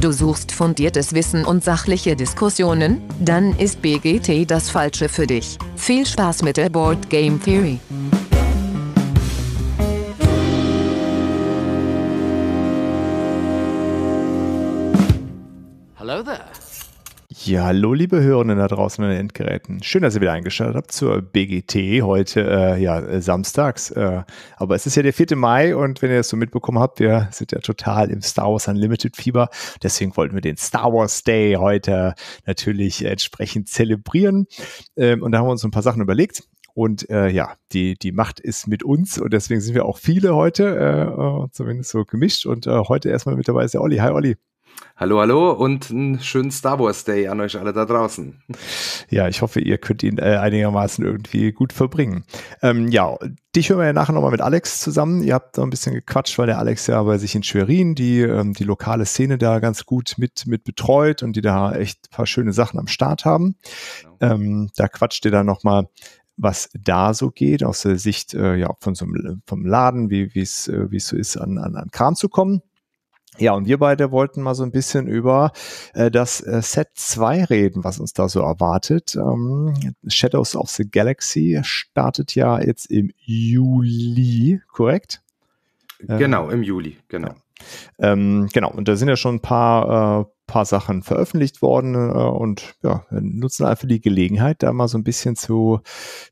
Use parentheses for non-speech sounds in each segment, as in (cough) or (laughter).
Du suchst fundiertes Wissen und sachliche Diskussionen? Dann ist BGT das Falsche für dich. Viel Spaß mit der Board Game Theory. Hello there. Ja, hallo liebe Hörenden da draußen an den Endgeräten. Schön, dass ihr wieder eingeschaltet habt zur BGT heute, äh, ja, äh, samstags. Äh, aber es ist ja der 4. Mai und wenn ihr das so mitbekommen habt, wir sind ja total im Star Wars Unlimited Fieber. Deswegen wollten wir den Star Wars Day heute natürlich entsprechend zelebrieren. Ähm, und da haben wir uns ein paar Sachen überlegt. Und äh, ja, die, die Macht ist mit uns und deswegen sind wir auch viele heute, äh, äh zumindest so gemischt. Und äh, heute erstmal mit dabei ist der Olli. Hi Olli. Hallo, hallo und einen schönen Star Wars Day an euch alle da draußen. Ja, ich hoffe, ihr könnt ihn äh, einigermaßen irgendwie gut verbringen. Ähm, ja, dich hören wir ja nachher nochmal mit Alex zusammen. Ihr habt da ein bisschen gequatscht, weil der Alex ja bei sich in Schwerin die, ähm, die lokale Szene da ganz gut mit, mit betreut und die da echt ein paar schöne Sachen am Start haben. Genau. Ähm, da quatscht ihr dann nochmal was da so geht, aus der Sicht äh, ja, von so einem, vom Laden, wie äh, es so ist, an, an, an Kram zu kommen. Ja, und wir beide wollten mal so ein bisschen über äh, das äh, Set 2 reden, was uns da so erwartet. Ähm, Shadows of the Galaxy startet ja jetzt im Juli, korrekt? Genau, äh, im Juli, genau. Ja. Ähm, genau, und da sind ja schon ein paar äh, paar Sachen veröffentlicht worden äh, und ja, wir nutzen einfach die Gelegenheit, da mal so ein bisschen zu,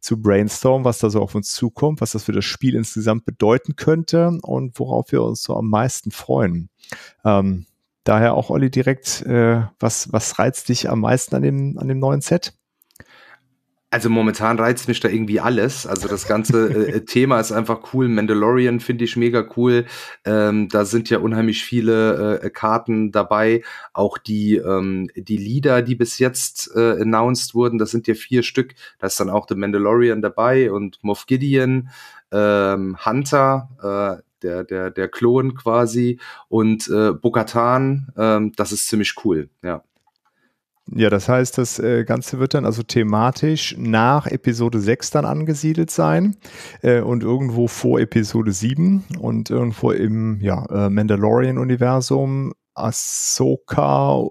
zu brainstormen, was da so auf uns zukommt, was das für das Spiel insgesamt bedeuten könnte und worauf wir uns so am meisten freuen. Ähm, daher auch, Olli, direkt, äh, was, was reizt dich am meisten an dem, an dem neuen Set? Also momentan reizt mich da irgendwie alles. Also das ganze äh, äh, Thema ist einfach cool. Mandalorian finde ich mega cool. Ähm, da sind ja unheimlich viele äh, Karten dabei. Auch die, ähm, die Lieder, die bis jetzt äh, announced wurden, das sind ja vier Stück. Da ist dann auch The Mandalorian dabei und Moff Gideon, ähm, Hunter, äh, der, der, der Klon quasi und äh, Bogatan. Ähm, das ist ziemlich cool, ja. Ja, das heißt, das äh, Ganze wird dann also thematisch nach Episode 6 dann angesiedelt sein äh, und irgendwo vor Episode 7 und irgendwo im ja, äh, Mandalorian-Universum. Ahsoka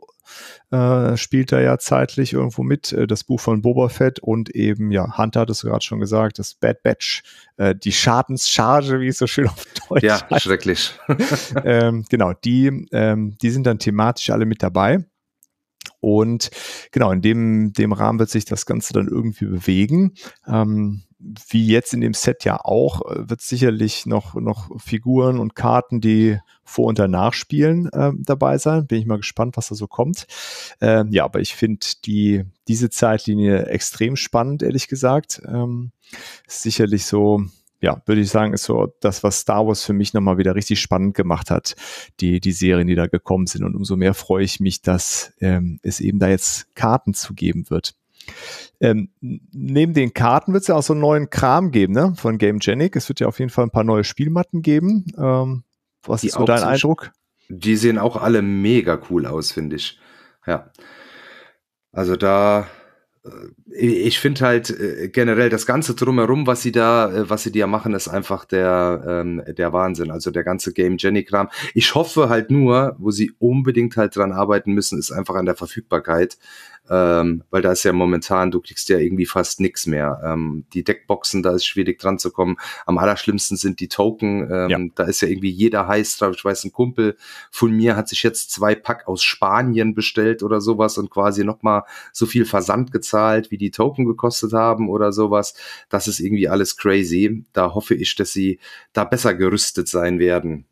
äh, spielt da ja zeitlich irgendwo mit. Äh, das Buch von Boba Fett und eben, ja, Hunter hat es gerade schon gesagt, das Bad Batch, äh, die Schadenscharge, wie es so schön auf Deutsch Ja, heißt. schrecklich. (laughs) ähm, genau, die, ähm, die sind dann thematisch alle mit dabei. Und genau, in dem, dem Rahmen wird sich das Ganze dann irgendwie bewegen. Ähm, wie jetzt in dem Set ja auch, äh, wird sicherlich noch, noch Figuren und Karten, die vor- und danach spielen, äh, dabei sein. Bin ich mal gespannt, was da so kommt. Ähm, ja, aber ich finde die, diese Zeitlinie extrem spannend, ehrlich gesagt. Ähm, sicherlich so ja, würde ich sagen, ist so das, was Star Wars für mich nochmal wieder richtig spannend gemacht hat, die, die Serien, die da gekommen sind. Und umso mehr freue ich mich, dass ähm, es eben da jetzt Karten zu geben wird. Ähm, neben den Karten wird es ja auch so einen neuen Kram geben, ne? Von Game Genic. Es wird ja auf jeden Fall ein paar neue Spielmatten geben. Ähm, was die ist so dein Eindruck? Die sehen auch alle mega cool aus, finde ich. Ja. Also da äh, ich finde halt äh, generell das ganze drumherum, was sie da, äh, was sie da machen, ist einfach der ähm, der Wahnsinn. Also der ganze Game Jenny Kram. Ich hoffe halt nur, wo sie unbedingt halt dran arbeiten müssen, ist einfach an der Verfügbarkeit ähm, weil da ist ja momentan, du kriegst ja irgendwie fast nichts mehr. Ähm, die Deckboxen, da ist schwierig dran zu kommen. Am allerschlimmsten sind die Token. Ähm, ja. Da ist ja irgendwie jeder heiß drauf. Ich weiß, ein Kumpel von mir hat sich jetzt zwei Pack aus Spanien bestellt oder sowas und quasi nochmal so viel Versand gezahlt, wie die Token gekostet haben oder sowas. Das ist irgendwie alles crazy. Da hoffe ich, dass sie da besser gerüstet sein werden.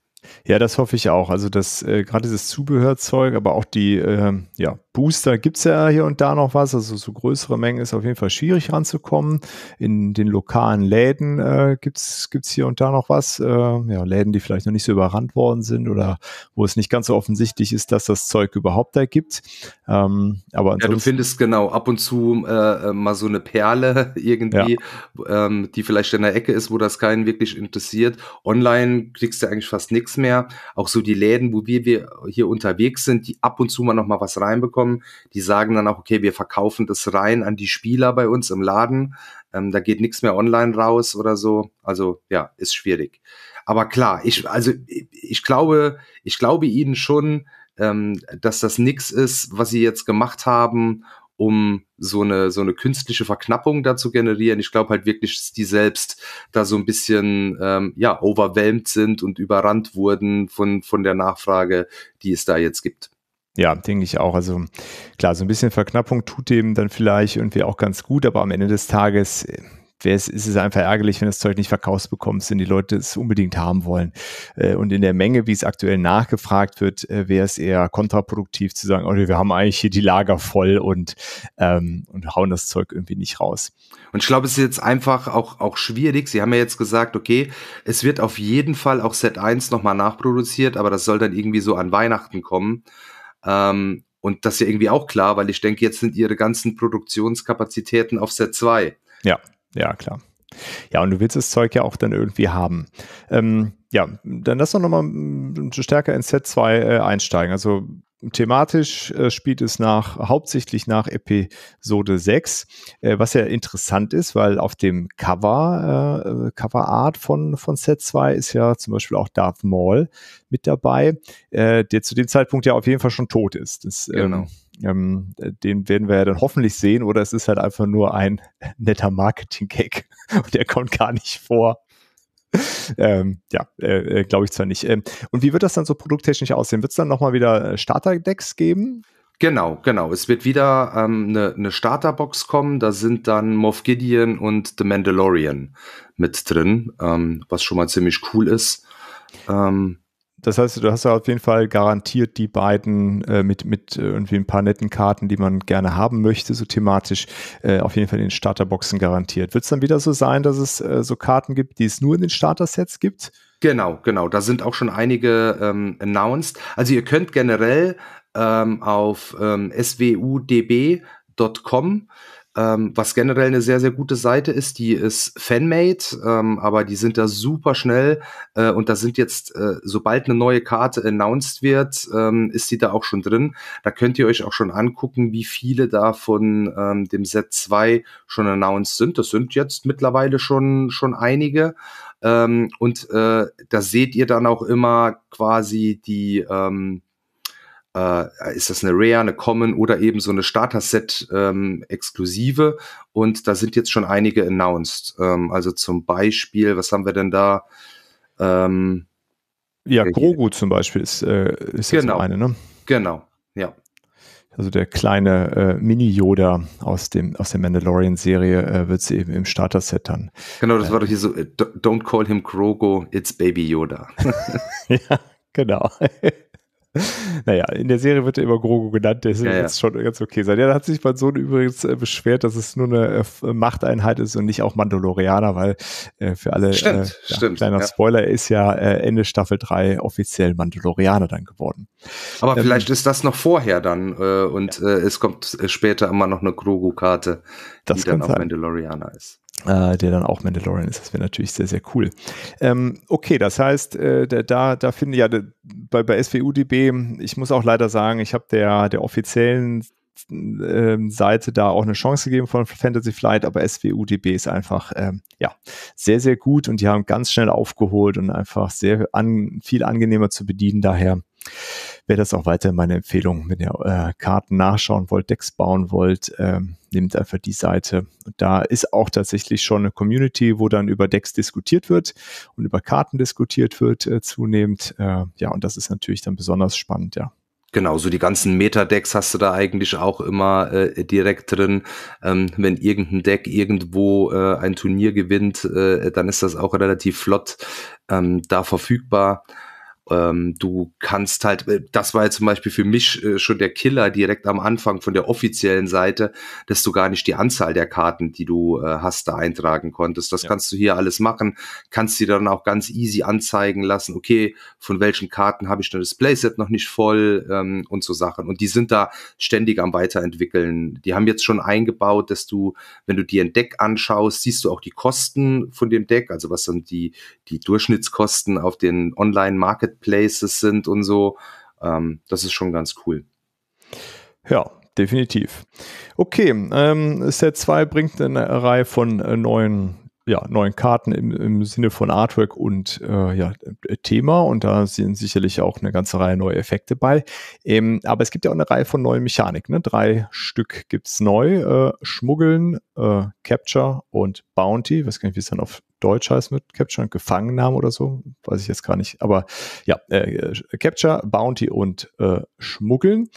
Ja, das hoffe ich auch. Also das äh, gerade dieses Zubehörzeug, aber auch die äh, ja, Booster gibt es ja hier und da noch was. Also so größere Mengen ist auf jeden Fall schwierig ranzukommen. In den lokalen Läden äh, gibt es hier und da noch was. Äh, ja, Läden, die vielleicht noch nicht so überrannt worden sind oder wo es nicht ganz so offensichtlich ist, dass das Zeug überhaupt da gibt. Ähm, aber ja, du findest genau ab und zu äh, äh mal so eine Perle (laughs) irgendwie, ja. ähm, die vielleicht in der Ecke ist, wo das keinen wirklich interessiert. Online kriegst du eigentlich fast nichts mehr. Auch so die Läden, wo wir, wir hier unterwegs sind, die ab und zu mal noch mal was reinbekommen kommen. Die sagen dann auch, okay, wir verkaufen das rein an die Spieler bei uns im Laden. Ähm, da geht nichts mehr online raus oder so. Also ja, ist schwierig. Aber klar, ich, also ich, glaube, ich glaube ihnen schon, ähm, dass das nichts ist, was sie jetzt gemacht haben, um so eine, so eine künstliche Verknappung da zu generieren. Ich glaube halt wirklich, dass die selbst da so ein bisschen, ähm, ja, overwhelmed sind und überrannt wurden von, von der Nachfrage, die es da jetzt gibt. Ja, denke ich auch. Also klar, so ein bisschen Verknappung tut dem dann vielleicht irgendwie auch ganz gut, aber am Ende des Tages äh, ist es einfach ärgerlich, wenn das Zeug nicht verkauft bekommst wenn die Leute es unbedingt haben wollen. Äh, und in der Menge, wie es aktuell nachgefragt wird, äh, wäre es eher kontraproduktiv zu sagen, okay, wir haben eigentlich hier die Lager voll und, ähm, und hauen das Zeug irgendwie nicht raus. Und ich glaube, es ist jetzt einfach auch, auch schwierig. Sie haben ja jetzt gesagt, okay, es wird auf jeden Fall auch Set 1 nochmal nachproduziert, aber das soll dann irgendwie so an Weihnachten kommen. Ähm, und das ist ja irgendwie auch klar, weil ich denke, jetzt sind ihre ganzen Produktionskapazitäten auf Set 2. Ja, ja, klar. Ja, und du willst das Zeug ja auch dann irgendwie haben. Ähm, ja, dann lass doch nochmal mm, stärker in Set 2 äh, einsteigen. Also thematisch äh, spielt es nach hauptsächlich nach Episode 6, äh, was ja interessant ist, weil auf dem Cover äh, Art von von Set 2 ist ja zum Beispiel auch Darth Maul mit dabei, äh, der zu dem Zeitpunkt ja auf jeden Fall schon tot ist. Das, ähm, genau. Ähm, den werden wir ja dann hoffentlich sehen, oder es ist halt einfach nur ein (laughs) netter Marketing-Gag (laughs) und der kommt gar nicht vor. (laughs) ähm, ja, äh, äh, glaube ich zwar nicht. Ähm, und wie wird das dann so produkttechnisch aussehen? Wird es dann nochmal wieder äh, Starter-Decks geben? Genau, genau. Es wird wieder ähm, eine, eine Starterbox kommen. Da sind dann Moff Gideon und The Mandalorian mit drin, ähm, was schon mal ziemlich cool ist. Ähm, das heißt, du hast auf jeden Fall garantiert die beiden äh, mit, mit äh, irgendwie ein paar netten Karten, die man gerne haben möchte, so thematisch, äh, auf jeden Fall in den Starterboxen garantiert. Wird es dann wieder so sein, dass es äh, so Karten gibt, die es nur in den Starter-Sets gibt? Genau, genau. Da sind auch schon einige ähm, announced. Also ihr könnt generell ähm, auf ähm, swudb.com äh, ähm, was generell eine sehr, sehr gute Seite ist. Die ist Fanmade, ähm, aber die sind da super schnell äh, und da sind jetzt, äh, sobald eine neue Karte announced wird, ähm, ist die da auch schon drin. Da könnt ihr euch auch schon angucken, wie viele da von ähm, dem Set 2 schon announced sind. Das sind jetzt mittlerweile schon, schon einige. Ähm, und äh, da seht ihr dann auch immer quasi die, ähm, äh, ist das eine Rare, eine Common oder eben so eine Starter-Set-Exklusive. Ähm, und da sind jetzt schon einige announced. Ähm, also zum Beispiel, was haben wir denn da? Ähm, ja, Grogu zum Beispiel ist, äh, ist genau. eine, ne? Genau, ja. Also der kleine äh, Mini-Yoda aus, aus der Mandalorian-Serie äh, wird sie eben im Starter-Set dann. Genau, das äh, war doch hier so, äh, don't call him Grogu, it's Baby Yoda. (laughs) ja, genau. (laughs) Naja, in der Serie wird er immer Grogu genannt, der ist ja, jetzt ja. schon ganz okay sein. Ja, da hat sich mein Sohn übrigens äh, beschwert, dass es nur eine äh, äh Machteinheit ist und nicht auch Mandalorianer, weil äh, für alle äh, stimmt, ja, stimmt, kleiner Spoiler, ist ja äh, Ende Staffel 3 offiziell Mandalorianer dann geworden. Aber ähm, vielleicht ist das noch vorher dann äh, und äh, es kommt äh, später immer noch eine Grogu-Karte, die dann auch sein. Mandalorianer ist äh, der dann auch Mandalorian ist. Das wäre natürlich sehr, sehr cool. Ähm, okay, das heißt, äh, der, da, da finde ich ja bei, bei SWUDB, ich muss auch leider sagen, ich habe der, der offiziellen äh, Seite da auch eine Chance gegeben von Fantasy Flight, aber SWUDB ist einfach ähm, ja sehr sehr gut und die haben ganz schnell aufgeholt und einfach sehr an, viel angenehmer zu bedienen. Daher wäre das auch weiter meine Empfehlung, wenn ihr äh, Karten nachschauen wollt, Decks bauen wollt, ähm, nehmt einfach die Seite. Und da ist auch tatsächlich schon eine Community, wo dann über Decks diskutiert wird und über Karten diskutiert wird äh, zunehmend. Äh, ja, und das ist natürlich dann besonders spannend, ja. Genau, so die ganzen Meta-Decks hast du da eigentlich auch immer äh, direkt drin. Ähm, wenn irgendein Deck irgendwo äh, ein Turnier gewinnt, äh, dann ist das auch relativ flott ähm, da verfügbar. Ähm, du kannst halt, äh, das war jetzt zum Beispiel für mich äh, schon der Killer direkt am Anfang von der offiziellen Seite, dass du gar nicht die Anzahl der Karten, die du äh, hast, da eintragen konntest. Das ja. kannst du hier alles machen, kannst dir dann auch ganz easy anzeigen lassen, okay, von welchen Karten habe ich denn das Playset noch nicht voll ähm, und so Sachen. Und die sind da ständig am Weiterentwickeln. Die haben jetzt schon eingebaut, dass du, wenn du dir ein Deck anschaust, siehst du auch die Kosten von dem Deck, also was sind die, die Durchschnittskosten auf den online marketing Marketplaces sind und so. Ähm, das ist schon ganz cool. Ja, definitiv. Okay, ähm, Set 2 bringt eine Reihe von äh, neuen ja, neuen Karten im, im Sinne von Artwork und äh, ja, Thema und da sind sicherlich auch eine ganze Reihe neue Effekte bei. Ähm, aber es gibt ja auch eine Reihe von neuen Mechaniken. Ne? Drei Stück gibt's neu. Äh, Schmuggeln, äh, Capture und Bounty. Weiß gar nicht, wie es dann auf Deutsch heißt mit Capture, Gefangennahme oder so, weiß ich jetzt gar nicht. Aber ja, äh, äh, Capture, Bounty und äh, Schmuggeln.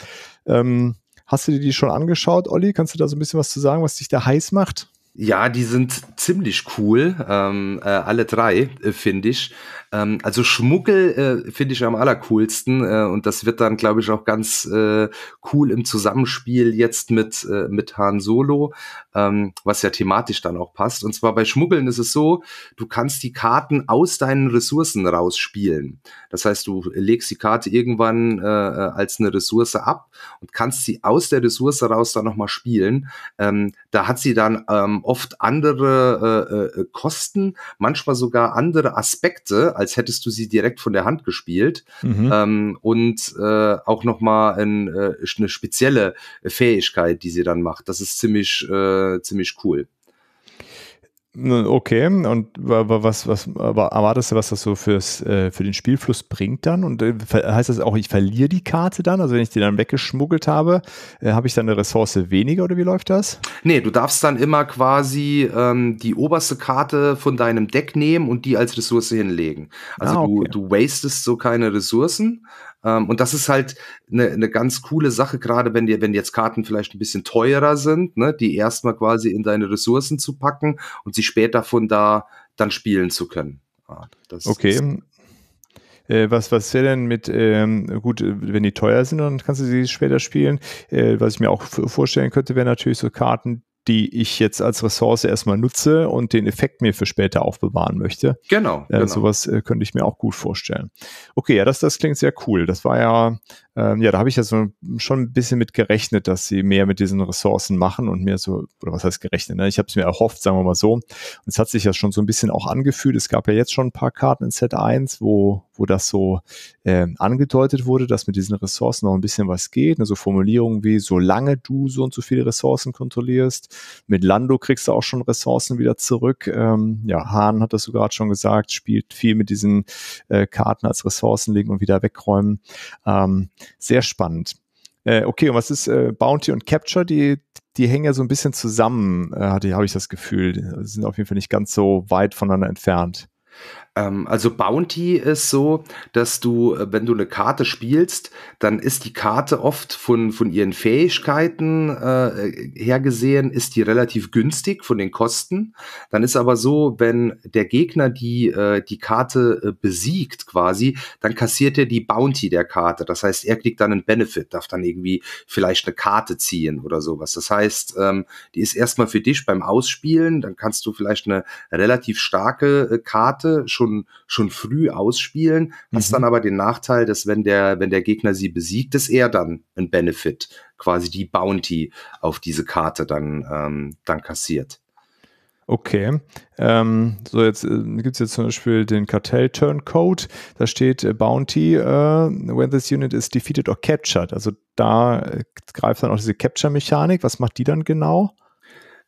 Ähm, hast du dir die schon angeschaut, Olli? Kannst du da so ein bisschen was zu sagen, was dich da heiß macht? Ja, die sind ziemlich cool, ähm, äh, alle drei, äh, finde ich. Ähm, also Schmuggel äh, finde ich am allercoolsten äh, und das wird dann, glaube ich, auch ganz äh, cool im Zusammenspiel jetzt mit, äh, mit Han Solo, ähm, was ja thematisch dann auch passt. Und zwar bei Schmuggeln ist es so, du kannst die Karten aus deinen Ressourcen rausspielen. Das heißt, du legst die Karte irgendwann als eine Ressource ab und kannst sie aus der Ressource raus dann nochmal spielen. Ähm, da hat sie dann ähm, oft andere äh, äh, Kosten, manchmal sogar andere Aspekte, als hättest du sie direkt von der Hand gespielt. Mhm. Ähm, und äh, auch nochmal ein, äh, eine spezielle Fähigkeit, die sie dann macht. Das ist ziemlich, äh, ziemlich cool. Okay, und was, was erwartest du, was das so fürs, äh, für den Spielfluss bringt dann? Und äh, heißt das auch, ich verliere die Karte dann? Also wenn ich die dann weggeschmuggelt habe, äh, habe ich dann eine Ressource weniger oder wie läuft das? Nee, du darfst dann immer quasi ähm, die oberste Karte von deinem Deck nehmen und die als Ressource hinlegen. Also ah, okay. du, du wastest so keine Ressourcen, ähm, und das ist halt eine, eine ganz coole Sache, gerade wenn dir, wenn jetzt Karten vielleicht ein bisschen teurer sind, ne, die erstmal quasi in deine Ressourcen zu packen und sie später von da dann spielen zu können. Ja, ah, okay. Äh, was, was ist denn mit, ähm, gut, wenn die teuer sind, dann kannst du sie später spielen. Äh, was ich mir auch vorstellen könnte, wären natürlich so Karten, die ich jetzt als Ressource erstmal nutze und den Effekt mir für später aufbewahren möchte. Genau. Äh, genau. Sowas äh, könnte ich mir auch gut vorstellen. Okay, ja, das, das klingt sehr cool. Das war ja ähm, ja, da habe ich ja so schon ein bisschen mit gerechnet, dass sie mehr mit diesen Ressourcen machen und mir so, oder was heißt gerechnet, ne? ich habe es mir erhofft, sagen wir mal so. Und es hat sich ja schon so ein bisschen auch angefühlt. Es gab ja jetzt schon ein paar Karten in Set 1, wo, wo das so äh, angedeutet wurde, dass mit diesen Ressourcen noch ein bisschen was geht. Also Formulierungen wie, solange du so und so viele Ressourcen kontrollierst, mit Lando kriegst du auch schon Ressourcen wieder zurück. Ähm, ja, Hahn hat das so gerade schon gesagt, spielt viel mit diesen äh, Karten als Ressourcen legen und wieder wegräumen. Ähm, sehr spannend. Äh, okay, und was ist äh, Bounty und Capture? Die, die hängen ja so ein bisschen zusammen, äh, habe ich das Gefühl. Die sind auf jeden Fall nicht ganz so weit voneinander entfernt. Ähm, also Bounty ist so, dass du, äh, wenn du eine Karte spielst, dann ist die Karte oft von, von ihren Fähigkeiten äh, her gesehen, ist die relativ günstig von den Kosten. Dann ist aber so, wenn der Gegner die, äh, die Karte äh, besiegt quasi, dann kassiert er die Bounty der Karte. Das heißt, er kriegt dann einen Benefit, darf dann irgendwie vielleicht eine Karte ziehen oder sowas. Das heißt, ähm, die ist erstmal für dich beim Ausspielen, dann kannst du vielleicht eine relativ starke äh, Karte schon schon, schon früh ausspielen. Hast mhm. dann aber den Nachteil, dass wenn der, wenn der Gegner sie besiegt, dass er dann ein Benefit, quasi die Bounty auf diese Karte dann, ähm, dann kassiert. Okay. Ähm, so, jetzt äh, gibt es jetzt zum Beispiel den Kartell-Turn-Code. Da steht äh, Bounty, äh, when this unit is defeated or captured. Also da äh, greift dann auch diese Capture-Mechanik. Was macht die dann genau?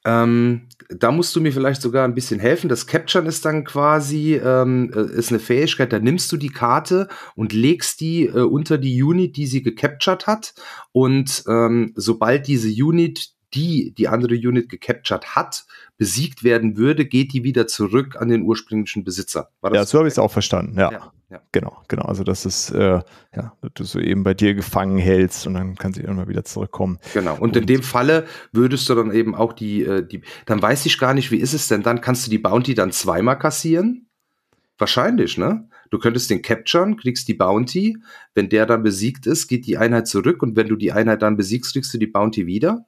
Ähm, da musst du mir vielleicht sogar ein bisschen helfen. Das Capturen ist dann quasi, ähm, äh, ist eine Fähigkeit, da nimmst du die Karte und legst die äh, unter die Unit, die sie gecaptured hat. Und ähm, sobald diese Unit, die die andere Unit gecaptured hat, besiegt werden würde, geht die wieder zurück an den ursprünglichen Besitzer. ja, so habe ich es auch verstanden, ja. ja. Ja. Genau, genau. Also das ist, äh, ja, du so eben bei dir gefangen hältst und dann kann sie irgendwann wieder zurückkommen. Genau. Und, und in dem Falle würdest du dann eben auch die, äh, die, dann weiß ich gar nicht, wie ist es denn? Dann kannst du die Bounty dann zweimal kassieren? Wahrscheinlich, ne? Du könntest den capturen, kriegst die Bounty. Wenn der dann besiegt ist, geht die Einheit zurück und wenn du die Einheit dann besiegst, kriegst du die Bounty wieder.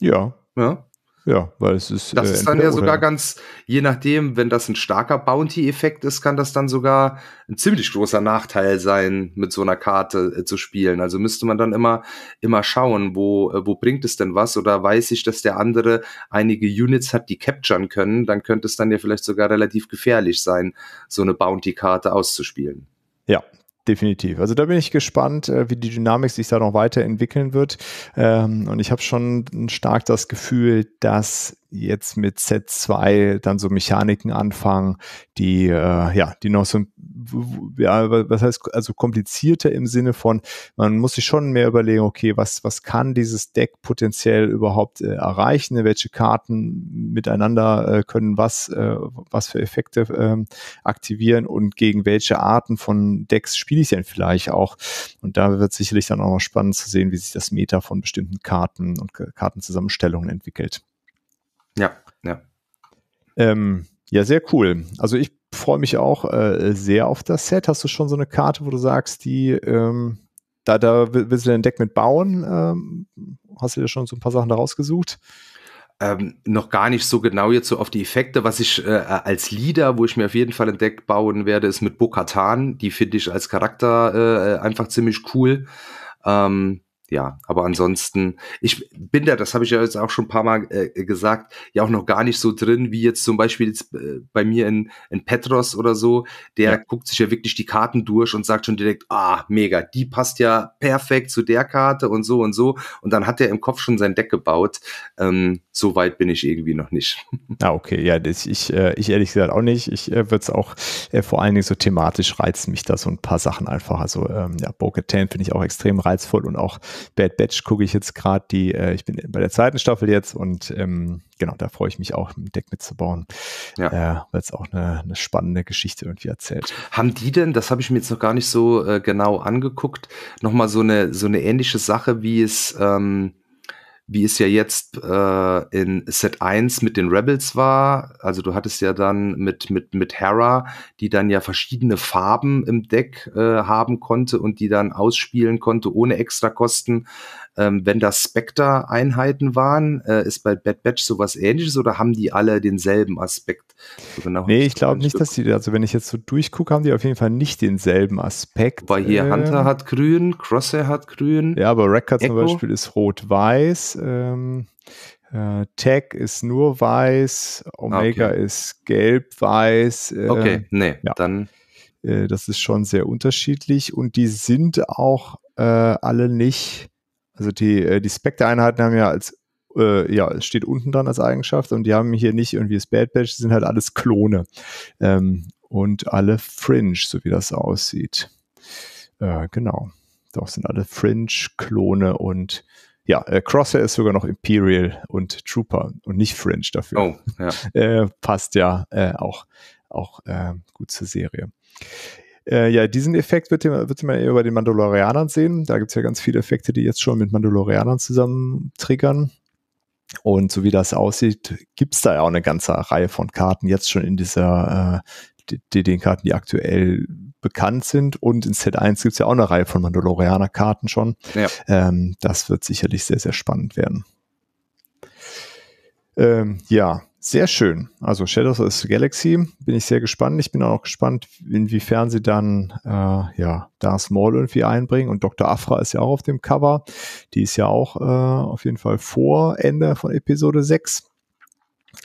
Ja. Ja. Ja, weil es ist. Das äh, ist dann ja sogar ganz, je nachdem, wenn das ein starker Bounty-Effekt ist, kann das dann sogar ein ziemlich großer Nachteil sein, mit so einer Karte äh, zu spielen. Also müsste man dann immer, immer schauen, wo, äh, wo bringt es denn was? Oder weiß ich, dass der andere einige Units hat, die capturen können, dann könnte es dann ja vielleicht sogar relativ gefährlich sein, so eine Bounty-Karte auszuspielen. Ja, Definitiv. Also da bin ich gespannt, äh, wie die Dynamik sich da noch weiterentwickeln wird. Ähm, und ich habe schon stark das Gefühl, dass jetzt mit Z2 dann so Mechaniken anfangen, die äh, ja, die noch so ja, was heißt also komplizierter im Sinne von, man muss sich schon mehr überlegen, okay, was was kann dieses Deck potenziell überhaupt äh, erreichen, welche Karten miteinander äh, können was äh, was für Effekte äh, aktivieren und gegen welche Arten von Decks spiele ich denn vielleicht auch? Und da wird sicherlich dann auch noch spannend zu sehen, wie sich das Meta von bestimmten Karten und Kartenzusammenstellungen entwickelt. Ja, ja. Ähm, ja, sehr cool. Also ich freue mich auch äh, sehr auf das Set. Hast du schon so eine Karte, wo du sagst, die, ähm, da, da willst du dein Deck mit bauen? Ähm, hast du dir schon so ein paar Sachen daraus gesucht? Ähm, noch gar nicht so genau jetzt so auf die Effekte. Was ich äh, als Leader, wo ich mir auf jeden Fall ein Deck bauen werde, ist mit Bo-Katan. Die finde ich als Charakter äh, äh einfach ziemlich cool. Ähm, ja. Aber ansonsten, ich bin da, das habe ich ja jetzt auch schon ein paar Mal äh, gesagt, ja auch noch gar nicht so drin, wie jetzt zum Beispiel jetzt, äh, bei mir in, in Petros oder so. Der ja. guckt sich ja wirklich die Karten durch und sagt schon direkt, ah, mega, die passt ja perfekt zu der Karte und so und so. Und dann hat er im Kopf schon sein Deck gebaut. Ähm, so weit bin ich irgendwie noch nicht. (laughs) Ah, okay, ja, das, ich, äh, ich ehrlich gesagt auch nicht. Ich äh, würde es auch äh, vor allen Dingen so thematisch reizen mich da so ein paar Sachen einfach. Also ähm, ja, Bokeh katan finde ich auch extrem reizvoll und auch Bad Batch gucke ich jetzt gerade die, äh, ich bin bei der zweiten Staffel jetzt und ähm, genau, da freue ich mich auch, ein Deck mitzubauen, ja. äh, weil es auch eine, eine, spannende Geschichte irgendwie erzählt. Haben die denn, das habe ich mir jetzt noch gar nicht so äh, genau angeguckt, nochmal so eine, so eine ähnliche Sache, wie es ähm, wie es ja jetzt äh, in Set 1 mit den Rebels war. Also du hattest ja dann mit, mit, mit Hera, die dann ja verschiedene Farben im Deck äh, haben konnte und die dann ausspielen konnte ohne extra Kosten. Ähm, wenn das Spectre-Einheiten waren, äh, ist bei Bad Batch sowas ähnliches oder haben die alle denselben Aspekt? So genau nee, ich glaube nicht, dass die, also wenn ich jetzt so durchgucke, haben die auf jeden Fall nicht denselben Aspekt. Weil hier ähm, Hunter hat grün, Crosshair hat grün. Ja, aber Record Echo. zum Beispiel ist rot-weiß. Ähm, äh, Tag ist nur weiß, ah, Omega okay. ist gelb-weiß. Äh, okay, nee, ja. dann äh, das ist schon sehr unterschiedlich und die sind auch äh, alle nicht also die, äh, die Spectre-Einheiten haben ja als, äh, ja, es steht unten dran als Eigenschaft und die haben hier nicht irgendwie das Bad Batch, sind halt alles Klone. Ähm, und alle Fringe, so wie das aussieht. Äh, genau. Doch sind alle Fringe, Klone und ja, äh, Crosshair ist sogar noch Imperial und Trooper und nicht Fringe dafür. Oh, ja. (laughs) äh, passt ja äh, auch, auch äh, gut zur Serie. Äh, ja, diesen Effekt wird, wird man eher bei den Mandalorianern sehen. Da gibt es ja ganz viele Effekte, die jetzt schon mit Mandalorianern zusammen triggern. Und so wie das aussieht, gibt es da ja auch eine ganze Reihe von Karten jetzt schon in dieser äh, die, den Karten, die aktuell bekannt sind. Und in Set 1 gibt es ja auch eine Reihe von Mandalorianer-Karten schon. Ja. Ähm, das wird sicherlich sehr, sehr spannend werden. Ähm, ja, sehr schön. Also Shadows of the Galaxy bin ich sehr gespannt. Ich bin auch gespannt, inwiefern sie dann äh, ja Darth Maul irgendwie einbringen. Und Dr. Afra ist ja auch auf dem Cover. Die ist ja auch äh, auf jeden Fall vor Ende von Episode 6.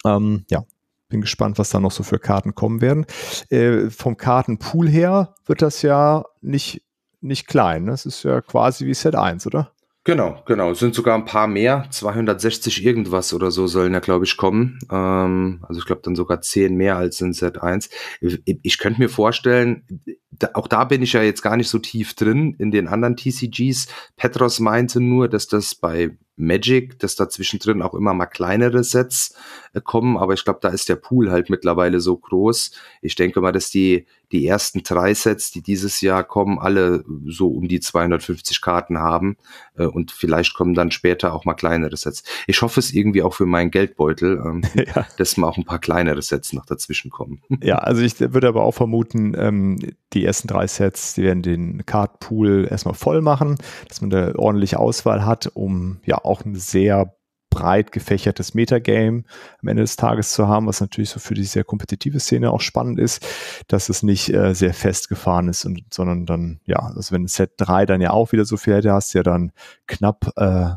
Ähm, ja, bin gespannt, was da noch so für Karten kommen werden. Äh, vom Kartenpool her wird das ja nicht, nicht klein. Das ne? ist ja quasi wie Set 1, oder? Genau, genau. Es sind sogar ein paar mehr. 260 irgendwas oder so sollen ja, glaube ich, kommen. Ähm, also ich glaube dann sogar 10 mehr als in Z1. Ich, ich könnte mir vorstellen, da, auch da bin ich ja jetzt gar nicht so tief drin in den anderen TCGs. Petros meinte nur, dass das bei Magic, dass da zwischendrin auch immer mal kleinere Sets äh, kommen. Aber ich glaube, da ist der Pool halt mittlerweile so groß. Ich denke mal, dass die die ersten drei Sets, die dieses Jahr kommen, alle so um die 250 Karten haben äh, und vielleicht kommen dann später auch mal kleinere Sets. Ich hoffe es irgendwie auch für meinen Geldbeutel, ähm, (laughs) ja. dass mal auch ein paar kleinere Sets noch dazwischen kommen. (laughs) Ja, also ich würde aber auch vermuten, ähm, die ersten drei Sets, die werden den Cardpool erstmal voll machen, dass man da ordentlich Auswahl hat, um ja auch ein sehr breit gefächertes Metagame am Ende des Tages zu haben, was natürlich so für die sehr kompetitive Szene auch spannend ist, dass es nicht äh, sehr festgefahren ist, und, sondern dann, ja, also wenn Set 3 dann ja auch wieder so viel hätte, hast du ja dann knapp, äh,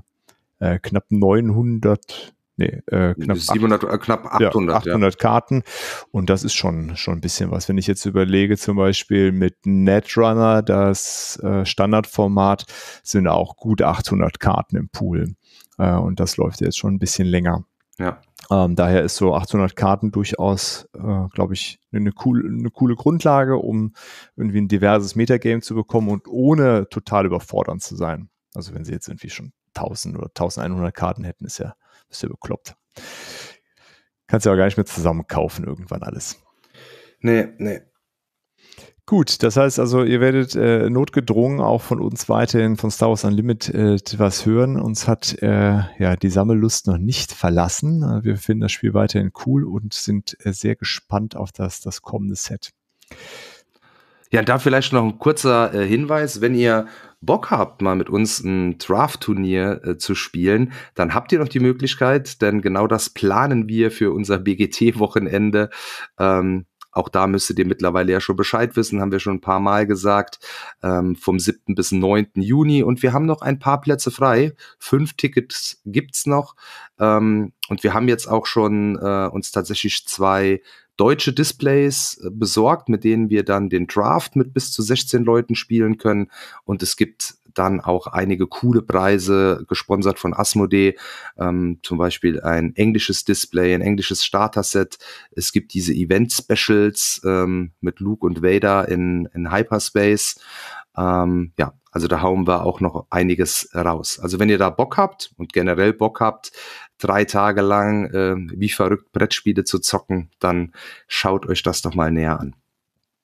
äh, knapp 900 Nee, äh, knapp 700, 800, äh, knapp 800, ja, 800 ja. Karten. Und das ist schon, schon ein bisschen was. Wenn ich jetzt überlege, zum Beispiel mit Netrunner, das äh, Standardformat, sind auch gut 800 Karten im Pool. Äh, und das läuft jetzt schon ein bisschen länger. Ja. Ähm, daher ist so 800 Karten durchaus, äh, glaube ich, eine, cool, eine coole Grundlage, um irgendwie ein diverses Metagame zu bekommen und ohne total überfordernd zu sein. Also wenn sie jetzt irgendwie schon 1000 oder 1100 Karten hätten, ist ja, ist ja bekloppt. Kannst ja auch gar nicht mehr zusammen kaufen irgendwann alles. Nee, nee. Gut, das heißt also, ihr werdet äh, notgedrungen auch von uns weiterhin von Star Wars Unlimited äh, was hören. Uns hat äh, ja die Sammellust noch nicht verlassen. Wir finden das Spiel weiterhin cool und sind äh, sehr gespannt auf das, das kommende Set. Ja, da vielleicht noch ein kurzer äh, Hinweis, wenn ihr Bock habt, mal mit uns ein Draft-Turnier äh, zu spielen, dann habt ihr noch die Möglichkeit, denn genau das planen wir für unser BGT-Wochenende. Ähm, auch da müsstet ihr mittlerweile ja schon Bescheid wissen, haben wir schon ein paar Mal gesagt, ähm, vom 7. bis 9. Juni. Und wir haben noch ein paar Plätze frei. Fünf Tickets gibt's noch. Ähm, und wir haben jetzt auch schon äh, uns tatsächlich zwei deutsche Displays äh, besorgt, mit denen wir dann den Draft mit bis zu 16 Leuten spielen können. Und es gibt dann auch einige coole Preise, gesponsert von Asmodee, ähm, zum Beispiel ein englisches Display, ein englisches Starter-Set. Es gibt diese Event-Specials ähm, mit Luke und Vader in, in Hyperspace. Ähm, ja, also da hauen wir auch noch einiges raus. Also wenn ihr da Bock habt und generell Bock habt, drei Tage lang äh, wie verrückt Brettspiele zu zocken, dann schaut euch das doch mal näher an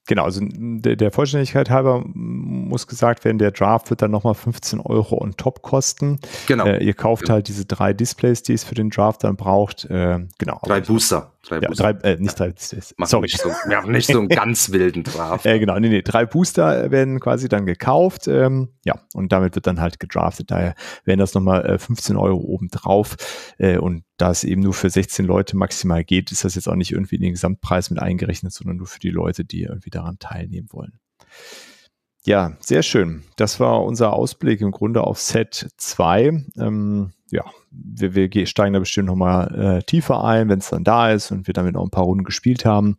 genau, also der, der, Vollständigkeit halber muss gesagt werden, der Draft wird dann nochmal 15 Euro on top kosten. Genau. Äh, ihr kauft genau. halt diese drei Displays, die es für den Draft dann braucht. Äh, genau. Drei also Booster. Drei ja, Booster. Drei, äh, nicht ja. drei Displays. Mach Sorry. Nicht so, wir nicht so einen ganz (laughs) wilden Draft. äh, genau, nee, nee. Drei Booster werden quasi dann gekauft. Ähm, ja, und damit wird dann halt gedraftet. Daher werden das nochmal äh, 15 Euro obendrauf. Äh, und da es eben nur für 16 Leute maximal geht, ist das jetzt auch nicht irgendwie in den Gesamtpreis mit eingerechnet, sondern nur für die Leute, die irgendwie daran teilnehmen wollen. Ja, sehr schön. Das war unser Ausblick im Grunde auf Set 2. Ähm, ja, wir, wir steigen da bestimmt nochmal äh, tiefer ein, wenn es dann da ist und wir damit auch ein paar Runden gespielt haben.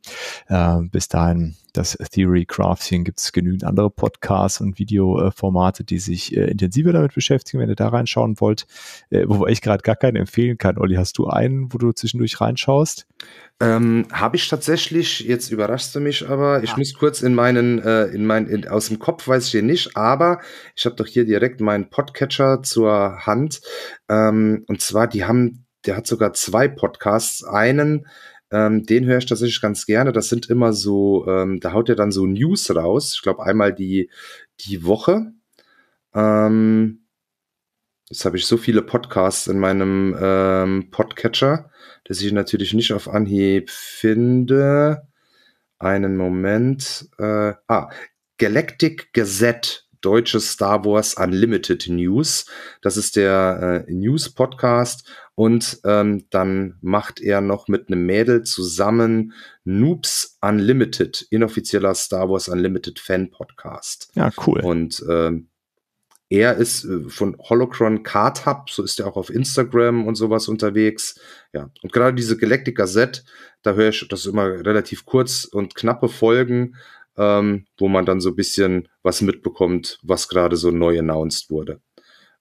Äh, bis dahin, das Theory Crafting gibt es genügend andere Podcasts und Videoformate, äh, die sich äh, intensiver damit beschäftigen, wenn ihr da reinschauen wollt. Äh, wobei ich gerade gar keinen empfehlen kann. Olli, hast du einen, wo du zwischendurch reinschaust? Ähm, Habe ich tatsächlich, jetzt überraschst du mich, aber ich ah. muss kurz in meinen, äh, in mein, in, aus dem Kopf weiß ich hier nicht, aber ich habe doch hier direkt meinen Podcatcher zur Hand. Ähm, und zwar, die haben, der hat sogar zwei Podcasts. Einen, ähm, den höre ich tatsächlich ganz gerne. Das sind immer so, ähm, da haut er dann so News raus. Ich glaube, einmal die, die Woche. Ähm, jetzt habe ich so viele Podcasts in meinem ähm, Podcatcher, dass ich natürlich nicht auf Anhieb finde. Einen Moment. Äh, ah, Galactic Gazette deutsche Star Wars Unlimited News. Das ist der äh, News-Podcast. Und ähm, dann macht er noch mit einem Mädel zusammen Noobs Unlimited, inoffizieller Star Wars Unlimited Fan-Podcast. Ja, cool. Und ähm, er ist äh, von Holocron Card Hub, so ist er auch auf Instagram und sowas unterwegs. Ja, und gerade diese Galactica Z, da höre ich das immer relativ kurz und knappe Folgen, ähm, wo man dann so ein bisschen was mitbekommt, was gerade so neu announced wurde.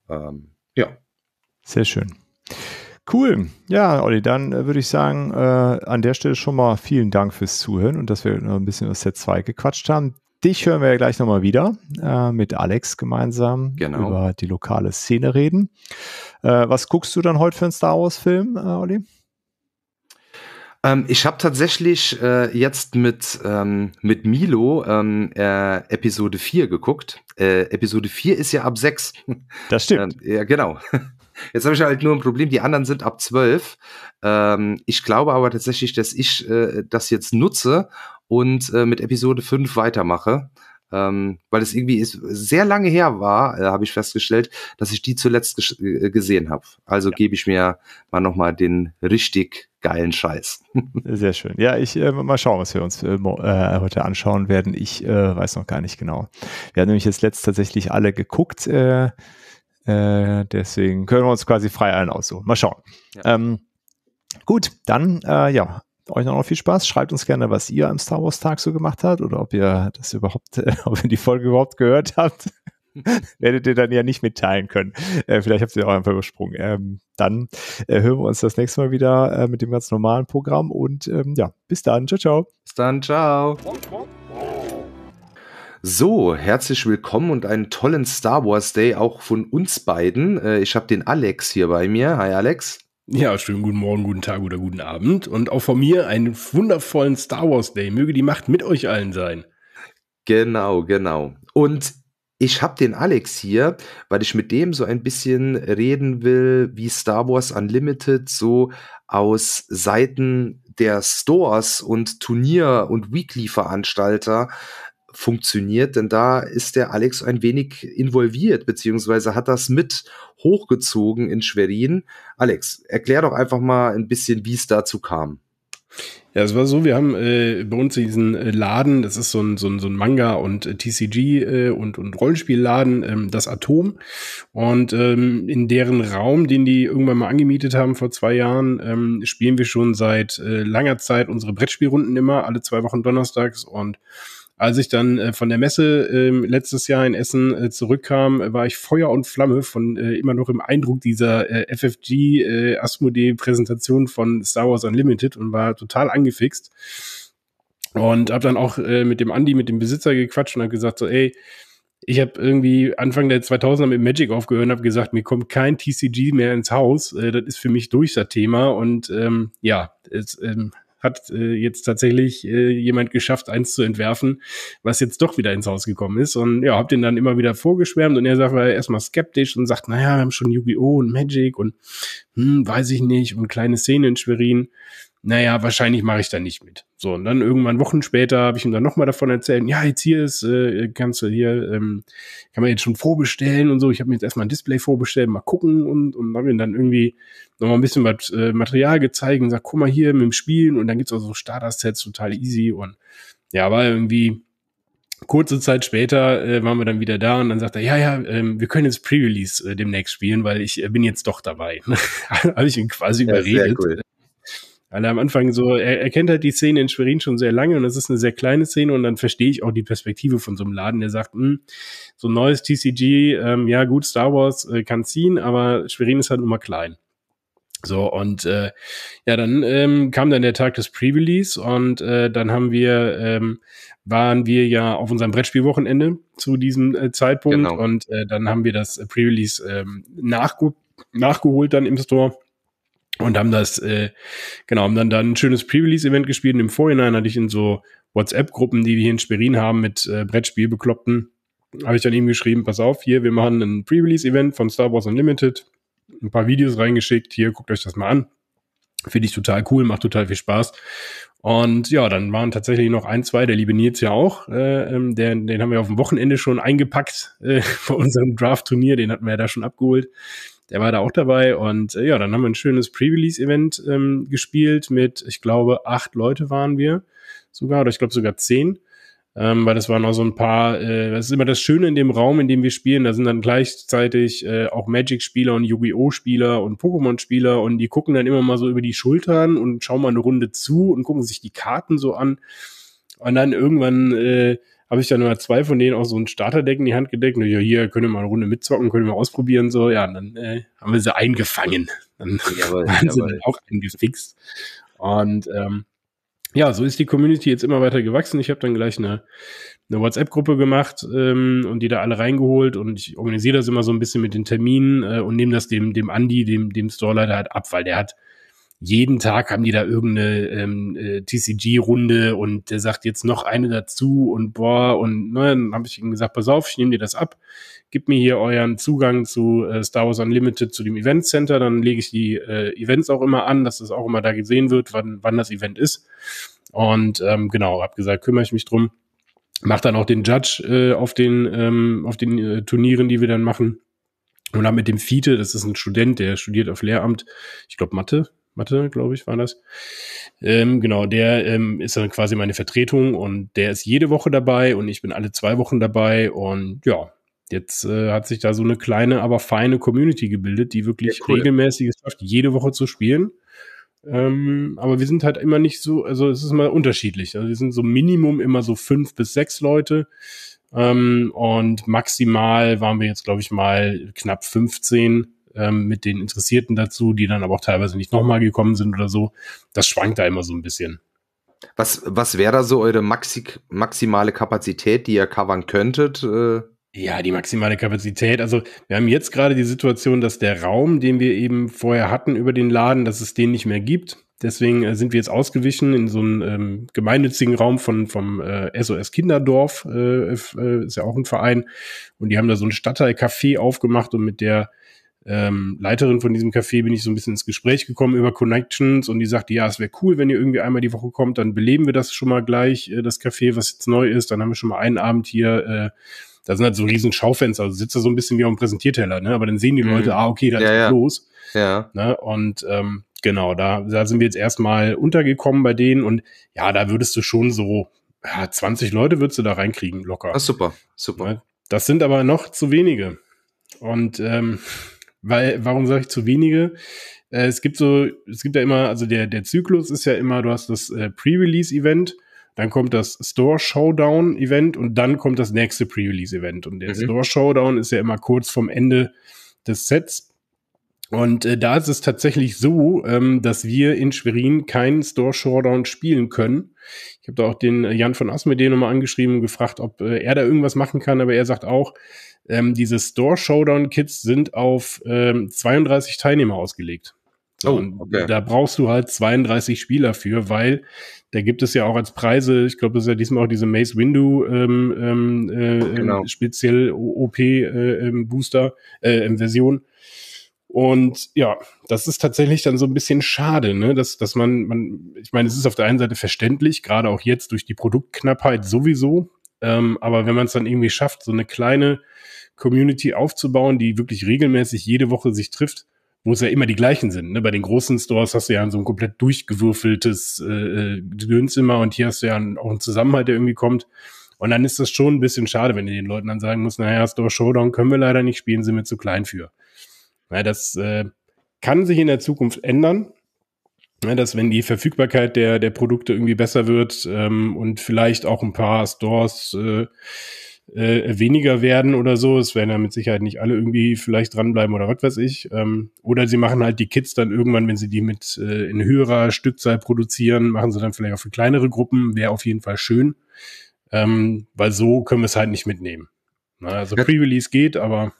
Ähm, ja. Sehr schön. Cool. Ja, Olli, dann äh, würde ich sagen, äh, an der Stelle schon mal vielen Dank fürs Zuhören und dass wir noch ein bisschen aus Set 2 gequatscht haben. Dich hören wir ja gleich nochmal wieder äh, mit Alex gemeinsam genau. über die lokale Szene reden. Äh, was guckst du dann heute für einen Star Wars-Film, äh, Olli? Ähm, ich habe tatsächlich äh, jetzt mit, ähm, mit Milo ähm, äh, Episode 4 geguckt. Äh, Episode 4 ist ja ab 6. Das stimmt. Ähm, ja, genau. (laughs) Jetzt habe ich halt nur ein Problem, die anderen sind ab 12. Ähm, ich glaube aber tatsächlich, dass ich äh, das jetzt nutze und äh, mit Episode 5 weitermache ähm, weil es irgendwie ist, sehr lange her war, äh, habe ich festgestellt, dass ich die zuletzt äh, gesehen habe. Also ja. gebe ich mir mal nochmal den richtig geilen Scheiß. (laughs) Sehr schön. Ja, ich äh, mal schauen, was wir uns äh, äh heute anschauen werden. Ich äh, weiß noch gar nicht genau. Wir haben nämlich jetzt letzt tatsächlich alle geguckt. Äh, deswegen können wir uns quasi frei allen aussuchen. Mal schauen. Ja. Ähm, gut, dann ja, euch noch viel Spaß. Schreibt uns gerne, was ihr am Star Wars Tag so gemacht habt oder ob ihr das überhaupt, äh, (laughs) ob ihr die Folge überhaupt gehört habt. (laughs) Werdet ihr dann ja nicht mitteilen können. Äh, vielleicht habt ihr auch einfach übersprungen. Ähm, dann äh, hören wir uns das nächste Mal wieder äh, mit dem ganz normalen Programm und ähm, ja, bis dann. Ciao, ciao. Bis dann, ciao. So, herzlich willkommen und einen tollen Star Wars Day auch von uns beiden. Äh, ich habe den Alex hier bei mir. Hi, Alex. Ja, schönen guten Morgen, guten Tag oder guten Abend. Und auch von mir einen wundervollen Star Wars Day. Möge die Macht mit euch allen sein. Genau, genau. Und ich habe den Alex hier, weil ich mit dem so ein bisschen reden will, wie Star Wars Unlimited so aus Seiten der Stores und Turnier- und Weekly-Veranstalter funktioniert, denn da ist der Alex ein wenig involviert, beziehungsweise hat das mit hochgezogen in Schwerin. Alex, erklär doch einfach mal ein bisschen, wie es dazu kam. Ja, es war so, wir haben äh, bei uns diesen äh, Laden, das ist so ein, so ein, so ein Manga und äh, TCG äh, und, und Rollenspielladen, ähm, das Atom. Und ähm, in deren Raum, den die irgendwann mal angemietet haben vor zwei Jahren, ähm, spielen wir schon seit äh, langer Zeit unsere Brettspielrunden immer, alle zwei Wochen donnerstags und als ich dann äh, von der Messe äh, letztes Jahr in Essen äh, zurückkam, äh, war ich Feuer und Flamme von äh, immer noch im Eindruck dieser äh, FFG Asmodee Präsentation von Star Wars Unlimited und war total angefixt. Und habe dann auch mit dem Andy, mit dem Besitzer gequatscht und habe gesagt so, ey, ich habe irgendwie Anfang der 2000er mit Magic aufgehört und habe gesagt, mir kommt kein TCG mehr ins Haus. das ist für mich durch das Thema. Und ähm, ja, es ähm, hat äh, jetzt tatsächlich äh, jemand geschafft, eins zu entwerfen, was jetzt doch wieder ins Haus gekommen ist. Und ja, hab den dann immer wieder vorgeschwärmt und er sagt, war erstmal skeptisch und sagt, naja, wir haben schon Yu-Gi-Oh! und Magic und hm, weiß ich nicht und kleine Szenen in Schwerin naja, wahrscheinlich mache ich da nicht mit. So, und dann irgendwann Wochen später habe ich ihm dann nochmal davon erzählt, ja, jetzt hier ist, äh, kannst du hier, ähm, kann man jetzt schon vorbestellen und so. Ich habe mir jetzt erstmal ein Display vorbestellt, mal gucken und, und habe ihm dann irgendwie nochmal ein bisschen was äh, Material gezeigt und sagt, guck mal hier mit dem Spielen und dann gibt es auch so Starter-Sets, total easy und ja, war irgendwie kurze Zeit später äh, waren wir dann wieder da und dann sagt er, ja, ja, ähm, wir können jetzt Pre-Release äh, demnächst spielen, weil ich äh, bin jetzt doch dabei. (laughs) habe ich ihn quasi ja, überredet. Cool. Weil er am Anfang so, er, er kennt halt die Szene in Schwerin schon sehr lange und es ist eine sehr kleine Szene und dann verstehe ich auch die Perspektive von so einem Laden, der sagt, mh, hm, so ein neues TCG, ähm, ja gut, Star Wars äh, kann ziehen, aber Schwerin ist halt nur mal klein. So, und äh, ja, dann ähm, kam dann der Tag des Pre-Release und äh, dann haben wir, ähm, waren wir ja auf unserem Brettspielwochenende zu diesem äh, Zeitpunkt genau. und äh, dann haben wir das Pre-Release ähm, nachge nachgeholt dann im Store und haben das, äh, genau, haben dann, dann ein schönes Pre-Release-Event gespielt. Und im Vorhinein hatte ich in so WhatsApp-Gruppen, die wir hier in Schwerin haben, mit äh, Brettspielbekloppten, habe ich dann ihm geschrieben, pass auf, hier, wir machen ein Pre-Release-Event von Star Wars Unlimited, ein paar Videos reingeschickt, hier, guckt euch das mal an. Finde ich total cool, macht total viel Spaß. Und ja, dann waren tatsächlich noch ein, zwei, der liebe Nils ja auch, äh, ähm, den, den haben wir auf dem Wochenende schon eingepackt äh, (laughs) bei unserem Draft-Turnier, den hatten wir ja da schon abgeholt der war da auch dabei. Und äh, ja, dann haben wir ein schönes Pre-Release-Event ähm, gespielt mit, ich glaube, acht Leute waren wir sogar, oder ich glaube sogar zehn. Ähm, weil das waren auch so ein paar, äh, das ist immer das Schöne in dem Raum, in dem wir spielen, da sind dann gleichzeitig äh, auch Magic-Spieler und Yu-Gi-Oh!-Spieler und Pokémon-Spieler und die gucken dann immer mal so über die Schultern und schauen mal eine Runde zu und gucken sich die Karten so an. Und dann irgendwann äh, habe ich dann mal zwei von denen auch so ein Starterdeck in die Hand gedeckt. Und ja, hier können wir mal eine Runde mitzocken, können wir ausprobieren. So, ja, und dann äh, haben wir sie eingefangen. Dann (laughs) jawohl, waren sie dann auch eingefixt. Und ähm, ja, so ist die Community jetzt immer weiter gewachsen. Ich habe dann gleich eine, eine WhatsApp-Gruppe gemacht ähm, und die da alle reingeholt und ich organisiere das immer so ein bisschen mit den Terminen äh, und nehme das dem, dem Andi, dem, dem Storeleiter halt ab, weil der hat jeden Tag haben die da irgendeine ähm, äh, TCG-Runde und der sagt jetzt noch eine dazu und boah, und ne, dann habe ich ihm gesagt, pass auf, ich nehme dir das ab, gib mir hier euren Zugang zu äh, Star Wars Unlimited zu dem Event Center, dann lege ich die äh, Events auch immer an, dass das auch immer da gesehen wird, wann, wann das Event ist. Und ähm, genau, habe gesagt, kümmere ich mich drum. Mach dann auch den Judge äh, auf den, ähm, auf den äh, Turnieren, die wir dann machen. Und dann mit dem Fiete, das ist ein Student, der studiert auf Lehramt, ich glaube Mathe, Mathe, glaube ich, war das. Ähm, genau, der ähm, ist dann quasi meine Vertretung und der ist jede Woche dabei und ich bin alle zwei Wochen dabei und ja, jetzt äh, hat sich da so eine kleine, aber feine Community gebildet, die wirklich ja, cool. regelmäßig es schafft, jede Woche zu spielen. Ähm, aber wir sind halt immer nicht so, also es ist mal unterschiedlich. Also wir sind so Minimum immer so fünf bis sechs Leute. Ähm, und maximal waren wir jetzt, glaube ich, mal knapp 15 ähm, mit den Interessierten dazu, die dann aber auch teilweise nicht nochmal gekommen sind oder so. Das schwankt da immer so ein bisschen. Was, was wäre da so eure Maxi maximale Kapazität, die ihr covern könntet? Äh? Ja, die maximale Kapazität. Also wir haben jetzt gerade die Situation, dass der Raum, den wir eben vorher hatten über den Laden, dass es den nicht mehr gibt. Deswegen äh, sind wir jetzt ausgewichen in so einen ähm, gemeinnützigen Raum von vom äh, SOS Kinderdorf, äh, äh, ist ja auch ein Verein. Und die haben da so ein Stadtteilcafé aufgemacht und mit der ähm, Leiterin von diesem Café bin ich so ein bisschen ins Gespräch gekommen über Connections und die sagte, ja, es wäre cool, wenn ihr irgendwie einmal die Woche kommt, dann beleben wir das schon mal gleich, äh, das Café, was jetzt neu ist, dann haben wir schon mal einen Abend hier, äh, da sind halt so riesen Schaufenster, also sitzt da so ein bisschen wie auf dem Präsentierteller, ne? aber dann sehen die mhm. Leute, ah, okay, da ja, ist ja. los. Ja. Ne? Und ähm, genau, da, da sind wir jetzt erstmal untergekommen bei denen und ja, da würdest du schon so, ja, 20 Leute würdest du da reinkriegen, locker. Ach, super, super. Ne? Das sind aber noch zu wenige. Und ähm, weil, warum sage ich zu wenige? Äh, es gibt so, es gibt ja immer, also der, der Zyklus ist ja immer, du hast das äh, Pre-Release-Event, dann kommt das Store Showdown Event und dann kommt das nächste Pre-Release Event. Und der mhm. Store Showdown ist ja immer kurz vom Ende des Sets. Und äh, da ist es tatsächlich so, ähm, dass wir in Schwerin keinen Store Showdown spielen können. Ich habe da auch den äh, Jan von Asmodee nochmal angeschrieben und gefragt, ob äh, er da irgendwas machen kann, aber er sagt auch, ähm, diese Store Showdown Kits sind auf ähm, 32 Teilnehmer ausgelegt. So, oh, okay. Da brauchst du halt 32 Spieler für, weil da gibt es ja auch als Preise, ich glaube, das ist ja diesmal auch diese Mace Window ähm, ähm, äh, genau. speziell OP äh, ähm, Booster äh, ähm, Version und ja, das ist tatsächlich dann so ein bisschen schade, ne? dass, dass man, man, ich meine, es ist auf der einen Seite verständlich, gerade auch jetzt durch die Produktknappheit sowieso, ähm, aber wenn man es dann irgendwie schafft, so eine kleine Community aufzubauen, die wirklich regelmäßig jede Woche sich trifft, wo es ja immer die gleichen sind. Ne? Bei den großen Stores hast du ja so ein komplett durchgewürfeltes äh, äh Dönzimmer und hier hast du ja auch einen Zusammenhalt, der irgendwie kommt. Und dann ist das schon ein bisschen schade, wenn du den Leuten dann sagen musst, naja, Store Showdown können wir leider nicht spielen, sind wir zu klein für. Ja, das äh, kann sich in der Zukunft ändern. Ja, dass wenn die Verfügbarkeit der, der Produkte irgendwie besser wird ähm, und vielleicht auch ein paar Stores äh, äh, weniger werden oder so, es werden ja mit Sicherheit nicht alle irgendwie vielleicht dranbleiben oder was weiß ich. Ähm, oder sie machen halt die Kits dann irgendwann, wenn sie die mit äh, in höherer Stückzahl produzieren, machen sie dann vielleicht auch für kleinere Gruppen, wäre auf jeden Fall schön, ähm, weil so können wir es halt nicht mitnehmen. Na, also Pre-Release geht, aber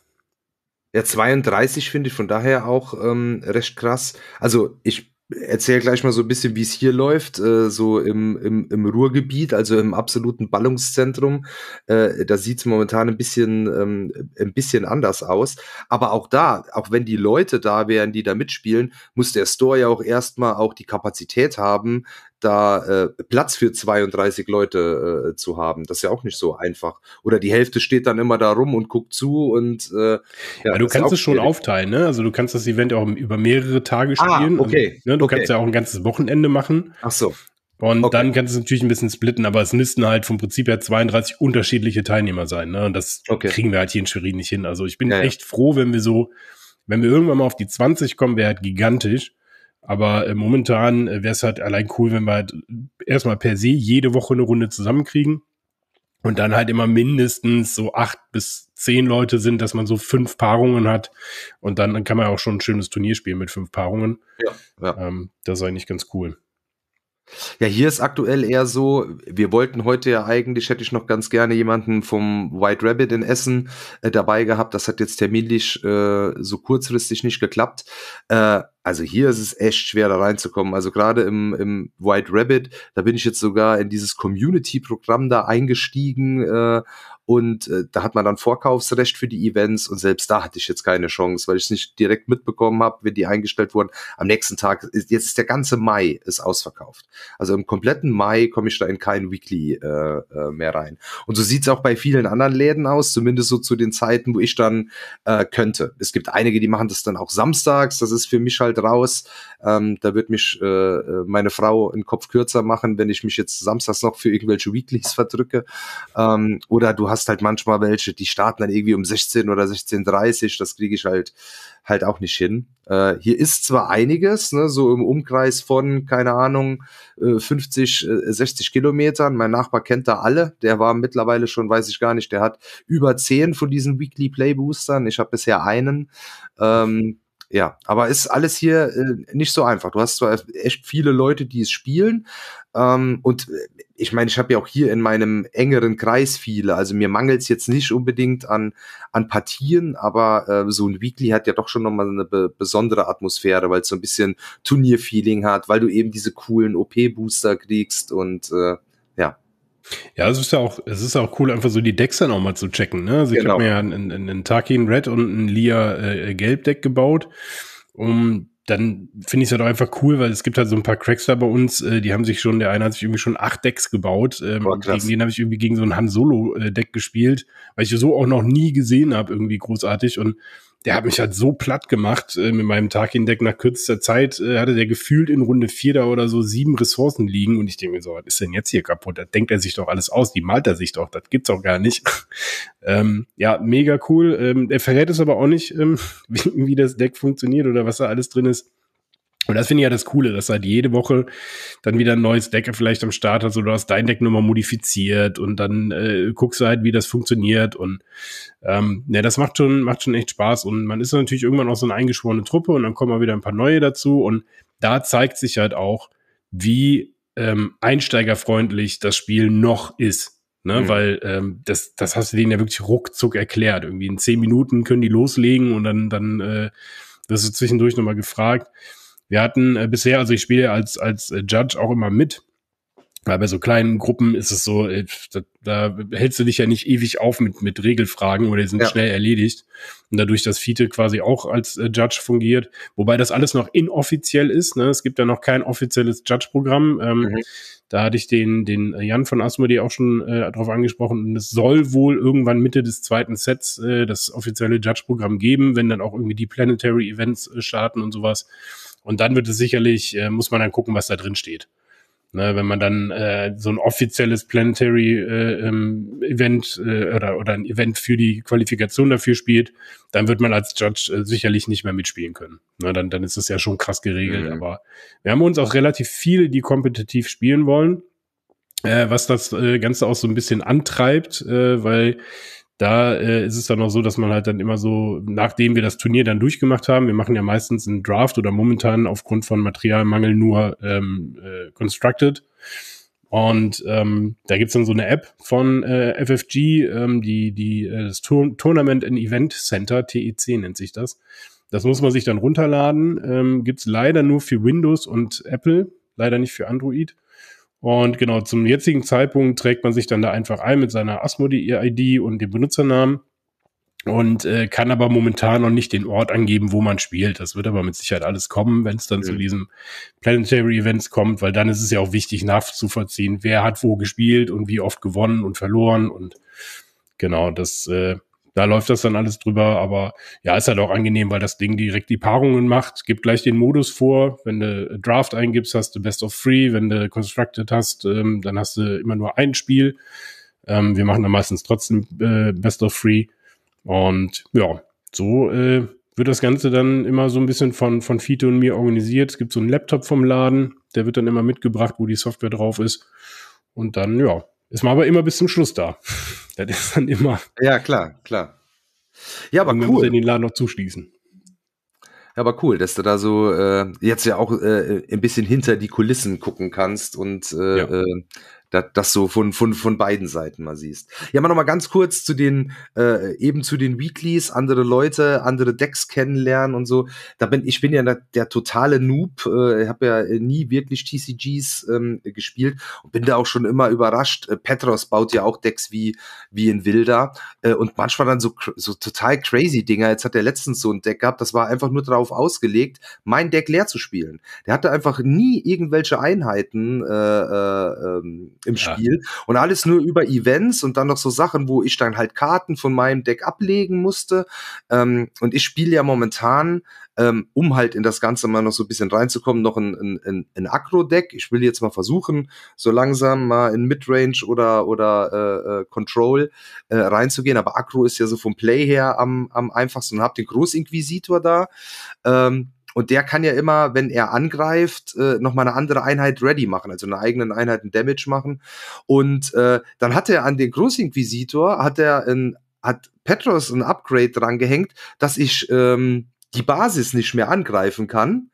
ja, 32 finde ich von daher auch ähm, recht krass. Also ich erzähle gleich mal so ein bisschen, wie es hier läuft, äh, so im, im, im Ruhrgebiet, also im absoluten Ballungszentrum. Äh, da sieht es momentan ein bisschen, ähm, ein bisschen anders aus. Aber auch da, auch wenn die Leute da wären, die da mitspielen, muss der Store ja auch erstmal auch die Kapazität haben, da äh, Platz für 32 Leute äh, zu haben. Das ist ja auch nicht so einfach. Oder die Hälfte steht dann immer da rum und guckt zu und äh, ja, ja du kannst es schon aufteilen, ne? Also du kannst das Event auch über mehrere Tage ah, spielen. Ah, okay. Also, ne? Du okay. kannst ja auch ein ganzes Wochenende machen. Ach so. Und okay. dann kannst du es natürlich ein bisschen splitten, aber es müssten halt vom Prinzip her 32 unterschiedliche Teilnehmer sein. Ne? Und das okay. kriegen wir halt hier in Schwerin nicht hin. Also ich bin ja, echt ja. froh, wenn wir so, wenn wir irgendwann mal auf die 20 kommen, wäre halt gigantisch. Aber äh, momentan äh, wäre es halt allein cool, wenn wir halt erstmal per se jede Woche eine Runde zusammenkriegen und dann halt immer mindestens so acht bis zehn Leute sind, dass man so fünf Paarungen hat und dann, dann kann man auch schon ein schönes Turnier spielen mit fünf Paarungen. Ja, ja. Ähm, das ist eigentlich ganz cool. Ja, hier ist aktuell eher so, wir wollten heute ja eigentlich, hätte ich noch ganz gerne jemanden vom White Rabbit in Essen äh, dabei gehabt. Das hat jetzt terminlich äh, so kurzfristig nicht geklappt. Äh, also hier ist es echt schwer, da reinzukommen. Also gerade im, im White Rabbit, da bin ich jetzt sogar in dieses Community-Programm da eingestiegen äh, und äh, da hat man dann Vorkaufsrecht für die Events und selbst da hatte ich jetzt keine Chance, weil ich es nicht direkt mitbekommen habe, wenn die eingestellt wurden. Am nächsten Tag, ist, jetzt ist der ganze Mai ist ausverkauft. Also im kompletten Mai komme ich da in kein Weekly äh, äh, mehr rein. Und so sieht es auch bei vielen anderen Läden aus, zumindest so zu den Zeiten, wo ich dann äh, könnte. Es gibt einige, die machen das dann auch samstags, das ist für mich halt raus. Ähm, da wird mich äh, äh meine Frau einen Kopf kürzer machen, wenn ich mich jetzt samstags noch für irgendwelche Weeklies verdrücke. Ähm, oder du hast hast halt manchmal welche, die starten dann irgendwie um 16 oder 16.30 Das kriege ich halt halt auch nicht hin. Äh, hier ist zwar einiges, ne, so im Umkreis von, keine Ahnung, 50, äh, 60 äh, Kilometern. Mein Nachbar kennt da alle. Der war mittlerweile schon, weiß ich gar nicht, der hat über 10 von diesen Weekly Play Boostern. Ich habe bisher einen. Ähm, ja, aber ist alles hier äh, nicht so einfach. Du hast zwar echt viele Leute, die es spielen. Ähm, und äh, ich meine, ich habe ja auch hier in meinem engeren Kreis viele. Also mir mangelt es jetzt nicht unbedingt an, an Partien, aber äh, so ein Weekly hat ja doch schon nochmal eine be besondere Atmosphäre, weil es so ein bisschen Turnierfeeling hat, weil du eben diese coolen OP-Booster kriegst und äh, ja, es ist ja auch, es ist auch cool, einfach so die Decks dann auch mal zu checken. Ne? Also genau. ich habe mir ja einen, einen Tarkin Red und einen Lia äh, Gelb Deck gebaut. Um dann finde ich es halt auch einfach cool, weil es gibt halt so ein paar Crackster bei uns, äh, die haben sich schon, der eine hat sich irgendwie schon acht Decks gebaut. Ähm, oh, gegen den habe ich irgendwie gegen so ein Han Solo-Deck äh, gespielt, weil ich so auch noch nie gesehen habe, irgendwie großartig. Und der hat mich halt so platt gemacht äh, mit meinem Tarkin-Deck. Nach kürzester Zeit äh, hatte der gefühlt in Runde vier da oder so sieben Ressourcen liegen und ich denke mir so, was ist denn jetzt hier kaputt? Da denkt er sich doch alles aus, die malt er sich doch, das gibt's doch gar nicht. (laughs) ähm, ja, mega cool. Ähm, er verrät es aber auch nicht, ähm, (laughs) wie, wie das Deck funktioniert oder was da alles drin ist. Und das finde ich ja das Coole, dass halt jede Woche dann wieder ein neues Deck vielleicht am Start hat, Also du hast dein Deck nochmal modifiziert und dann äh, guckst du halt, wie das funktioniert. Und ähm, ja, ne, das macht schon, macht schon echt Spaß. Und man ist natürlich irgendwann auch so eine eingeschworene Truppe und dann kommen mal wieder ein paar neue dazu. Und da zeigt sich halt auch, wie ähm, einsteigerfreundlich das Spiel noch ist. Ne, mhm. Weil ähm, das, das hast du denen ja wirklich ruckzuck erklärt. Irgendwie in zehn Minuten können die loslegen und dann, dann äh, wirst du zwischendurch nochmal gefragt wir hatten äh, bisher, also ich spiele als, als äh, Judge auch immer mit. Weil bei so kleinen Gruppen ist es so, äh, da, da hältst du dich ja nicht ewig auf mit, mit Regelfragen oder die sind ja. schnell erledigt. Und dadurch, dass Fiete quasi auch als äh, Judge fungiert, wobei das alles noch inoffiziell ist, ne? es gibt ja noch kein offizielles Judge-Programm. Ähm, mhm. Da hatte ich den, den Jan von Asmodee auch schon äh, drauf angesprochen. Und es soll wohl irgendwann Mitte des zweiten Sets äh, das offizielle Judge-Programm geben, wenn dann auch irgendwie die Planetary Events äh, starten und sowas. Und dann wird es sicherlich, äh, muss man dann gucken, was da drin steht. Ne, wenn man dann äh, so ein offizielles Planetary äh, ähm, Event äh, oder, oder ein Event für die Qualifikation dafür spielt, dann wird man als Judge äh, sicherlich nicht mehr mitspielen können. Ne, dann, dann ist das ja schon krass geregelt. Mhm. Aber wir haben uns auch relativ viele, die kompetitiv spielen wollen, äh, was das äh, Ganze auch so ein bisschen antreibt, äh, weil da äh, ist es dann auch so, dass man halt dann immer so, nachdem wir das Turnier dann durchgemacht haben, wir machen ja meistens einen Draft oder momentan aufgrund von Materialmangel nur ähm, äh, Constructed. Und ähm, da gibt's dann so eine App von äh, FFG, ähm, die, die äh, das Tur Tournament and Event Center, TEC nennt sich das. Das muss man sich dann runterladen. Ähm, gibt's leider nur für Windows und Apple, leider nicht für Android. Und genau, zum jetzigen Zeitpunkt trägt man sich dann da einfach ein mit seiner Asmodee-ID und dem Benutzernamen und äh, kann aber momentan noch nicht den Ort angeben, wo man spielt. Das wird aber mit Sicherheit alles kommen, wenn es dann mhm. zu diesem Planetary Events kommt, weil dann ist es ja auch wichtig nachzuvollziehen, wer hat wo gespielt und wie oft gewonnen und verloren und genau, das äh, da läuft das dann alles drüber, aber ja, ist halt auch angenehm, weil das Ding direkt die Paarungen macht, gibt gleich den Modus vor. Wenn du Draft eingibst, hast du Best of Three. Wenn du Constructed hast, ähm, dann hast du immer nur ein Spiel. Ähm, wir machen dann meistens trotzdem äh, Best of Three. Und ja, so äh, wird das Ganze dann immer so ein bisschen von, von Fito und mir organisiert. Es gibt so einen Laptop vom Laden, der wird dann immer mitgebracht, wo die Software drauf ist. Und dann, ja, ist man aber immer bis zum Schluss da. (laughs) das ist dann immer. Ja, klar, klar. Ja, aber cool. Man muss den Laden noch zuschließen. Ja, aber cool, dass du da so äh, jetzt ja auch äh, ein bisschen hinter die Kulissen gucken kannst und äh, ja. Äh, das, das so von, von, von beiden Seiten mal siehst. Ja, mal nochmal ganz kurz zu den, äh, eben zu den Weeklies, andere Leute, andere Decks kennenlernen und so. Da bin, ich bin ja der, der totale Noob, äh, habe ja nie wirklich TCGs ähm, gespielt und bin da auch schon immer überrascht. Äh, Petros baut ja auch Decks wie, wie in Wilder äh, und manchmal dann so, so total crazy Dinger. Jetzt hat er letztens so ein Deck gehabt, das war einfach nur darauf ausgelegt, mein Deck leer zu spielen. Der hatte einfach nie irgendwelche Einheiten, äh, äh, ähm, im ja. Spiel. Und alles nur über Events und dann noch so Sachen, wo ich dann halt Karten von meinem Deck ablegen musste. Ähm, und ich spiele ja momentan, ähm, um halt in das Ganze mal noch so ein bisschen reinzukommen, noch ein, ein, ein, ein Agro-Deck. Ich will jetzt mal versuchen, so langsam mal in Midrange oder, oder äh, äh Control äh, reinzugehen. Aber Agro ist ja so vom Play her am, am einfachsten. Und hab den Großinquisitor da. Ähm, und der kann ja immer, wenn er angreift, äh, nochmal eine andere Einheit ready machen, also eine eigene Einheit einen Damage machen. Und äh, dann hat er an den Großinquisitor, hat er ein, hat Petros ein Upgrade dran gehängt, dass ich ähm, die Basis nicht mehr angreifen kann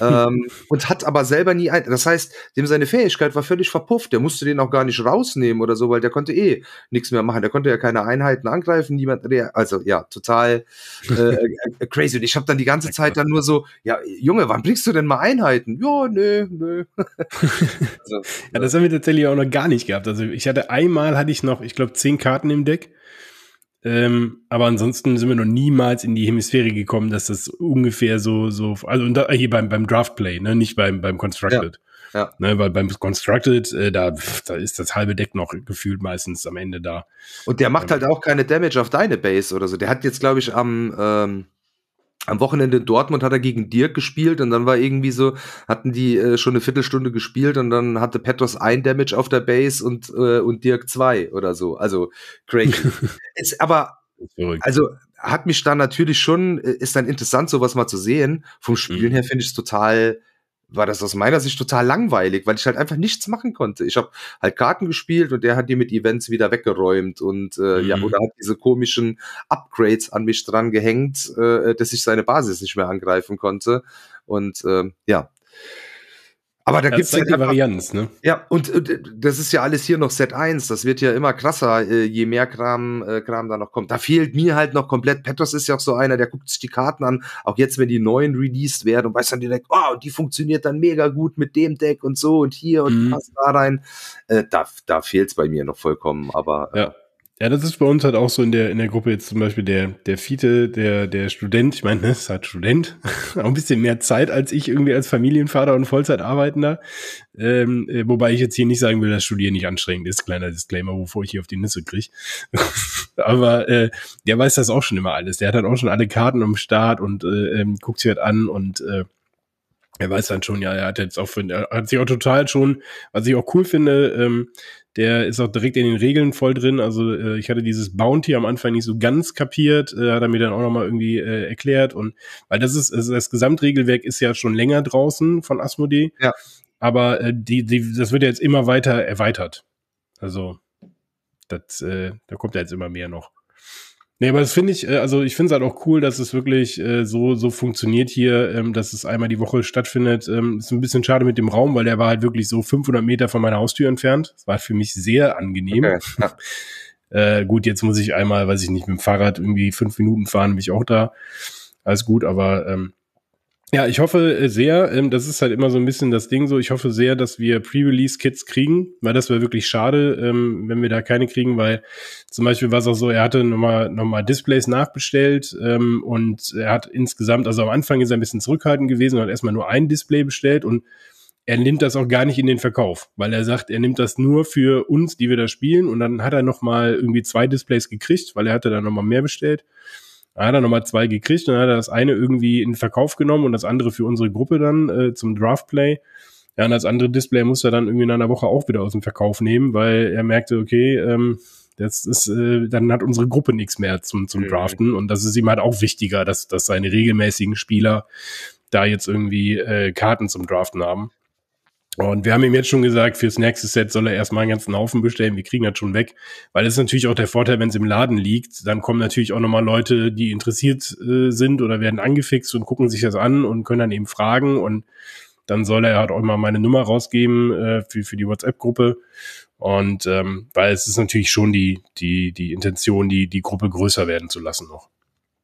ähm, (laughs) und hat aber selber nie ein. Das heißt, dem seine Fähigkeit war völlig verpufft. Der musste den auch gar nicht rausnehmen oder so, weil der konnte eh nichts mehr machen. Der konnte ja keine Einheiten angreifen, niemand. Also ja, total äh, äh, äh crazy. Und ich habe dann die ganze Zeit dann nur so, ja, Junge, wann bringst du denn mal Einheiten? Ja, nö, nö. also, (laughs) ja, das haben wir tatsächlich auch noch gar nicht gehabt. Also ich hatte einmal hatte ich noch, ich glaube, zehn Karten im Deck. Ähm, aber ansonsten sind wir noch niemals in die Hemisphäre gekommen, dass das ungefähr so, so, also da, hier beim, beim Draftplay, ne, nicht beim, beim Constructed. Ja, ja. Ne, weil beim Constructed, äh, da, da ist das halbe Deck noch gefühlt meistens am Ende da. Und der macht ähm, halt auch keine Damage auf deine Base oder so. Der hat jetzt, glaube ich, am, ähm, am Wochenende in Dortmund hat er gegen Dirk gespielt und dann war irgendwie so, hatten die äh, schon eine Viertelstunde gespielt und dann hatte Petros ein Damage auf der Base und, äh, und Dirk zwei oder so. Also crazy. (laughs) ist aber, also hat mich dann natürlich schon, äh, ist dann interessant, sowas mal zu sehen. Vom Spielen mhm. her finde ich es total war das aus meiner Sicht total langweilig, weil ich halt einfach nichts machen konnte. Ich habe halt Karten gespielt und der hat die mit Events wieder weggeräumt und äh, mhm. ja, oder hat diese komischen Upgrades an mich dran gehängt, äh, dass ich seine Basis nicht mehr angreifen konnte. Und äh, ja. Aber da gibt es ja die Varianz, ne? Ja, und, und, äh, das ist ja alles hier noch Set 1. Das wird ja immer krasser, äh, je mehr Kram, äh, Kram da noch kommt. Da fehlt mir halt noch komplett. Petros ist ja auch so einer, der guckt sich die Karten an, auch jetzt, wenn die neuen released werden und weiß dann direkt, oh, die funktioniert dann mega gut mit dem Deck und so und hier und mhm. passt da rein. Äh, da da fehlt es bei mir noch vollkommen, aber. Ja. Äh, ja, das ist bei uns halt auch so in der, in der Gruppe jetzt zum Beispiel der, der Fiete, der, der Student. Ich meine, ne, ist halt Student. (laughs) auch ein bisschen mehr Zeit als ich irgendwie als Familienvater und Vollzeitarbeitender. Ähm, äh, wobei ich jetzt hier nicht sagen will, dass Studieren nicht anstrengend ist. Kleiner Disclaimer, wovor ich hier auf die Nüsse kriege. (laughs) Aber äh, der weiß das auch schon immer alles. Der hat halt auch schon alle Karten am Start und äh, ähm, guckt sich halt an und äh, er weiß dann schon, ja, er hat jetzt auch, er hat sich auch total schon, was ich auch cool finde, ähm, der ist auch direkt in den Regeln voll drin. Also äh, ich hatte dieses Bounty am Anfang nicht so ganz kapiert, äh, hat er mir dann auch nochmal irgendwie äh, erklärt und weil das ist, also das Gesamtregelwerk ist ja schon länger draußen von Asmodee. Ja. Aber äh, die, die, das wird ja jetzt immer weiter erweitert. Also das, äh, da kommt ja jetzt immer mehr noch. Nee, aber das finde ich, äh, also ich finde es halt auch cool, dass es wirklich äh, so, so funktioniert hier, ähm, dass es einmal die Woche stattfindet. Ähm, ist ein bisschen schade mit dem Raum, weil der war halt wirklich so 500 Meter von meiner Haustür entfernt. Das war für mich sehr angenehm. Okay, (laughs) äh, gut, jetzt muss ich einmal, weiß ich nicht, mit dem Fahrrad irgendwie fünf Minuten fahren, bin ich auch da. Alles gut, aber ähm, ja, ich hoffe äh, sehr, ähm, das ist halt immer so ein bisschen das Ding so, ich hoffe sehr, dass wir Pre-Release-Kits kriegen, weil das wäre wirklich schade, ähm, wenn wir da keine kriegen, weil zum Beispiel war es auch so, er hatte nochmal nochmal Displays nachbestellt ähm, und er hat insgesamt, also am Anfang ist er ein bisschen zurückhaltend gewesen und hat erstmal nur ein Display bestellt und er nimmt das auch gar nicht in den Verkauf, weil er sagt, er nimmt das nur für uns, die wir da spielen und dann hat er nochmal irgendwie zwei Displays gekriegt, weil er hatte da nochmal mehr bestellt. Dann hat er nochmal zwei gekriegt und dann hat er das eine irgendwie in Verkauf genommen und das andere für unsere Gruppe dann äh, zum Draftplay. Ja, und das andere Display muss er dann irgendwie in einer Woche auch wieder aus dem Verkauf nehmen, weil er merkte, okay, ähm, das ist, äh, dann hat unsere Gruppe nichts mehr zum, zum mhm. Draften und das ist ihm halt auch wichtiger, dass, dass seine regelmäßigen Spieler da jetzt irgendwie äh, Karten zum Draften haben. Und wir haben ihm jetzt schon gesagt, fürs nächste Set soll er erstmal einen ganzen Haufen bestellen. Wir kriegen das schon weg. Weil das ist natürlich auch der Vorteil, wenn es im Laden liegt, dann kommen natürlich auch nochmal Leute, die interessiert äh, sind oder werden angefixt und gucken sich das an und können dann eben fragen. Und dann soll er halt auch mal meine Nummer rausgeben äh, für, für die WhatsApp-Gruppe. Und ähm, weil es ist natürlich schon die, die, die Intention, die, die Gruppe größer werden zu lassen noch.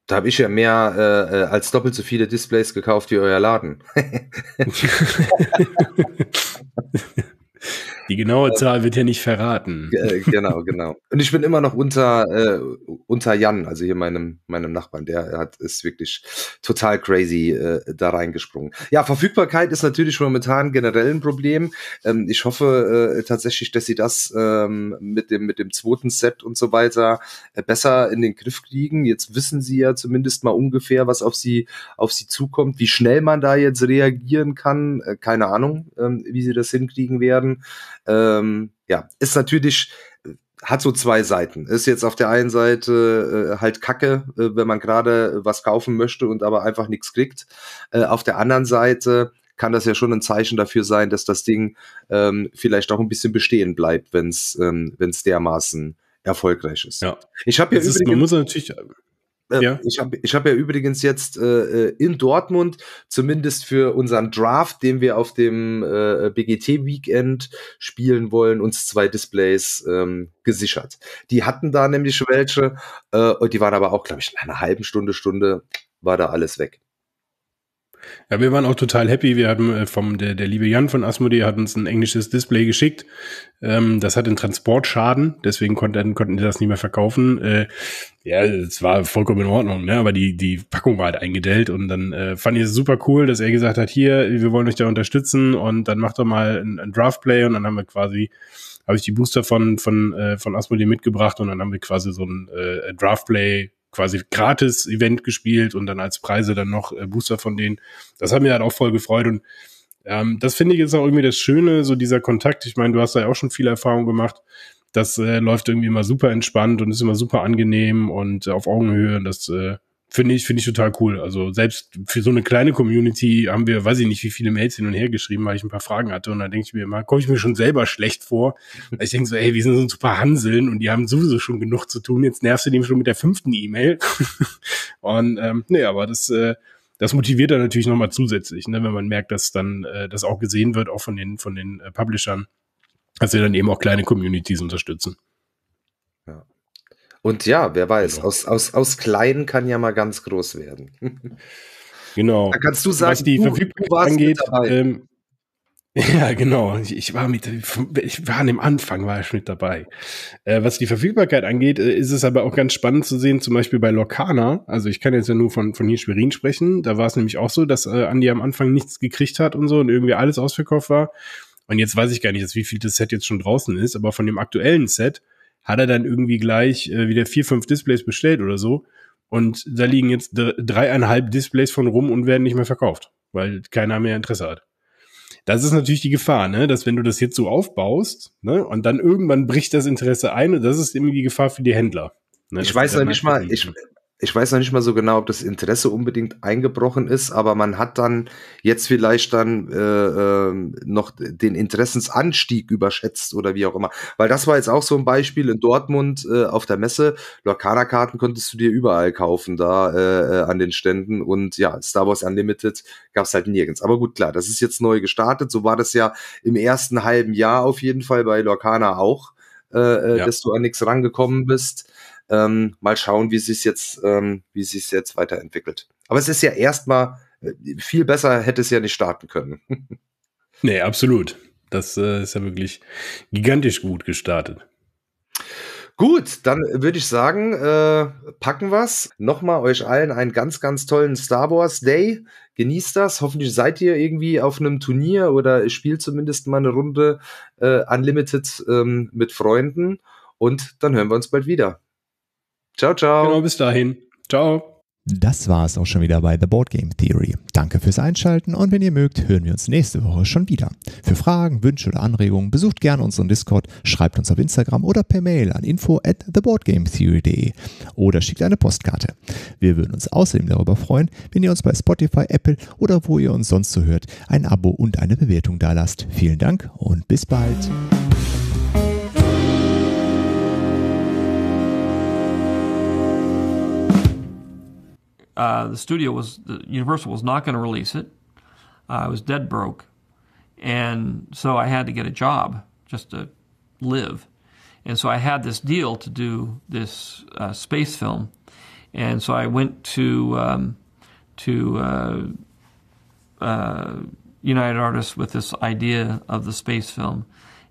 Da habe ich ja mehr äh, äh, als doppelt so viele Displays gekauft wie euer Laden. (laughs) (laughs) Die genaue äh, Zahl wird hier nicht verraten. (laughs) Äh, genau, genau. Und ich bin immer noch unter, äh, unter Jan, also hier meinem, meinem Nachbarn. Der hat, ist wirklich total crazy äh, da reingesprungen. Ja, Verfügbarkeit ist natürlich momentan generell ein Problem. Ähm, ich hoffe äh, tatsächlich, dass sie das ähm, mit, dem, mit dem zweiten Set und so weiter äh, besser in den Griff kriegen. Jetzt wissen sie ja zumindest mal ungefähr, was auf sie, auf sie zukommt, wie schnell man da jetzt reagieren kann. Äh, keine Ahnung, ähm, wie sie das hinkriegen werden. Ähm, ja, ist natürlich äh, hat so zwei Seiten. Ist jetzt auf der einen Seite äh, halt Kacke, äh, wenn man gerade was kaufen möchte und aber einfach nichts kriegt. Äh, auf der anderen Seite kann das ja schon ein Zeichen dafür sein, dass das Ding ähm, vielleicht auch ein bisschen bestehen bleibt, wenn es ähm, dermaßen erfolgreich ist. Ja. Ich habe jetzt. man muss natürlich äh, ja. Ich habe ich hab ja übrigens jetzt äh, äh, in Dortmund, zumindest für unseren Draft, den wir auf dem äh, BGT-Weekend spielen wollen, uns zwei Displays ähm, gesichert. Die hatten da nämlich welche, äh, und die waren aber auch, glaube ich, in einer halben Stunde, Stunde war da alles weg. Ja, wir waren auch total happy. Wir hatten äh, vom der, der liebe Jan von Asmodee hat uns ein englisches Display geschickt. Ähm, das hat einen Transportschaden, deswegen konnten konnten wir das nicht mehr verkaufen. Äh, ja, es war vollkommen in Ordnung, ne? Aber die die Packung war halt eingedellt und dann äh, fand ich es super cool, dass er gesagt hat, hier, wir wollen euch da unterstützen und dann macht doch mal ein, ein Draftplay und dann haben wir quasi habe ich die Booster von von äh, von Asmodee mitgebracht und dann haben wir quasi so ein äh, Draftplay quasi gratis Event gespielt und dann als Preise dann noch äh, Booster von denen. Das hat mir halt auch voll gefreut und ähm, das finde ich jetzt auch irgendwie das Schöne, so dieser Kontakt. Ich meine, du hast da ja auch schon viel Erfahrung gemacht. Das äh, läuft irgendwie immer super entspannt und ist immer super angenehm und äh, auf Augenhöhe und das äh, Finde ich, finde ich total cool. Also selbst für so eine kleine Community haben wir, weiß ich nicht, wie viele Mails hin und her geschrieben, weil ich ein paar Fragen hatte. Und da denke ich mir immer, komme ich mir schon selber schlecht vor. Weil ich denke so, ey, wir sind so ein paar Hanseln und die haben sowieso schon genug zu tun. Jetzt nervst du dem schon mit der fünften E-Mail. (laughs) und ähm, nee, aber das, äh, das motiviert dann natürlich nochmal zusätzlich, ne, wenn man merkt, dass dann äh, das auch gesehen wird, auch von den, von den äh, Publishern, dass wir dann eben auch kleine Communities unterstützen. Und ja, wer weiß, genau. aus, aus, aus klein kann ja mal ganz groß werden. (laughs) Genau. Da kannst du sagen, was die Verfügbarkeit du, du angeht. Ähm, (laughs) ja, genau. Ich, ich, war mit, ich war an dem Anfang war ich mit dabei. Äh, was die Verfügbarkeit angeht, äh, ist es aber auch ganz spannend zu sehen, zum Beispiel bei Lorcana. Also ich kann jetzt ja nur von, von hier Schwerin sprechen. Da war es nämlich auch so, dass äh, Andi am Anfang nichts gekriegt hat und so und irgendwie alles ausverkauft war. Und jetzt weiß ich gar nicht, wie viel das Set jetzt schon draußen ist, aber von dem aktuellen Set hat er dann irgendwie gleich äh, wieder vier, fünf Displays bestellt oder so. Und da liegen jetzt dreieinhalb Displays von rum und werden nicht mehr verkauft, weil keiner mehr Interesse hat. Das ist natürlich die Gefahr, ne? dass wenn du das jetzt so aufbaust ne? und dann irgendwann bricht das Interesse ein und das ist irgendwie die Gefahr für die Händler. Ne? Ich das weiß noch nicht mal, ich, ich weiß noch nicht mal so genau, ob das Interesse unbedingt eingebrochen ist, aber man hat dann jetzt vielleicht dann äh, äh, noch den Interessensanstieg überschätzt oder wie auch immer. Weil das war jetzt auch so ein Beispiel in Dortmund äh, auf der Messe. Lokana-Karten konntest du dir überall kaufen, da äh, äh, an den Ständen. Und ja, Star Wars Unlimited gab es halt nirgends. Aber gut, klar, das ist jetzt neu gestartet. So war das ja im ersten halben Jahr auf jeden Fall bei Lokana auch, äh, äh, ja. dass du an nichts rangekommen bist. Ähm, mal schauen, wie sich jetzt, ähm, wie sich jetzt weiterentwickelt. Aber es ist ja erstmal äh, viel besser hätte es ja nicht starten können. (laughs) nee, absolut. Das äh, ist ja wirklich gigantisch gut gestartet. Gut, dann würde ich sagen, äh, packen wir's. Nochmal euch allen einen ganz, ganz tollen Star Wars Day. Genießt das. Hoffentlich seid ihr irgendwie auf einem Turnier oder spielt zumindest mal eine Runde äh, Unlimited ähm, mit Freunden. Und dann hören wir uns bald wieder. Ciao, ciao. Genau, bis dahin. Ciao. Das war es auch schon wieder bei The Board Game Theory. Danke fürs Einschalten und wenn ihr mögt, hören wir uns nächste Woche schon wieder. Für Fragen, Wünsche oder Anregungen besucht gerne unseren Discord, schreibt uns auf Instagram oder per Mail an info at theboardgametheory.de oder schickt eine Postkarte. Wir würden uns außerdem darüber freuen, wenn ihr uns bei Spotify, Apple oder wo ihr uns sonst so hört, ein Abo und eine Bewertung dalasst. Vielen Dank und bis bald. Uh, the studio was the Universal was not going to release it. Uh, I was dead broke, and so I had to get a job just to live. And so I had this deal to do this uh, space film, and so I went to um, to uh, uh, United Artists with this idea of the space film,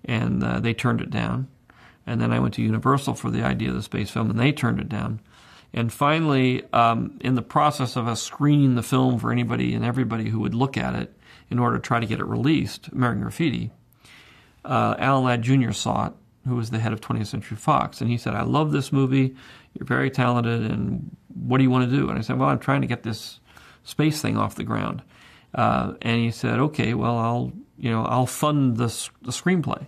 and they turned it down. And then I went to Universal for the idea of the space film, and they turned it down. And finally, um, in the process of us screening the film for anybody and everybody who would look at it in order to try to get it released, American Graffiti, uh, Al Ladd Jr. saw it, who was the head of 20th Century Fox. And he said, I love this movie. You're very talented. And what do you want to do? And I said, Well, I'm trying to get this space thing off the ground. Uh, and he said, Okay, well, I'll, you know, I'll fund the, the screenplay.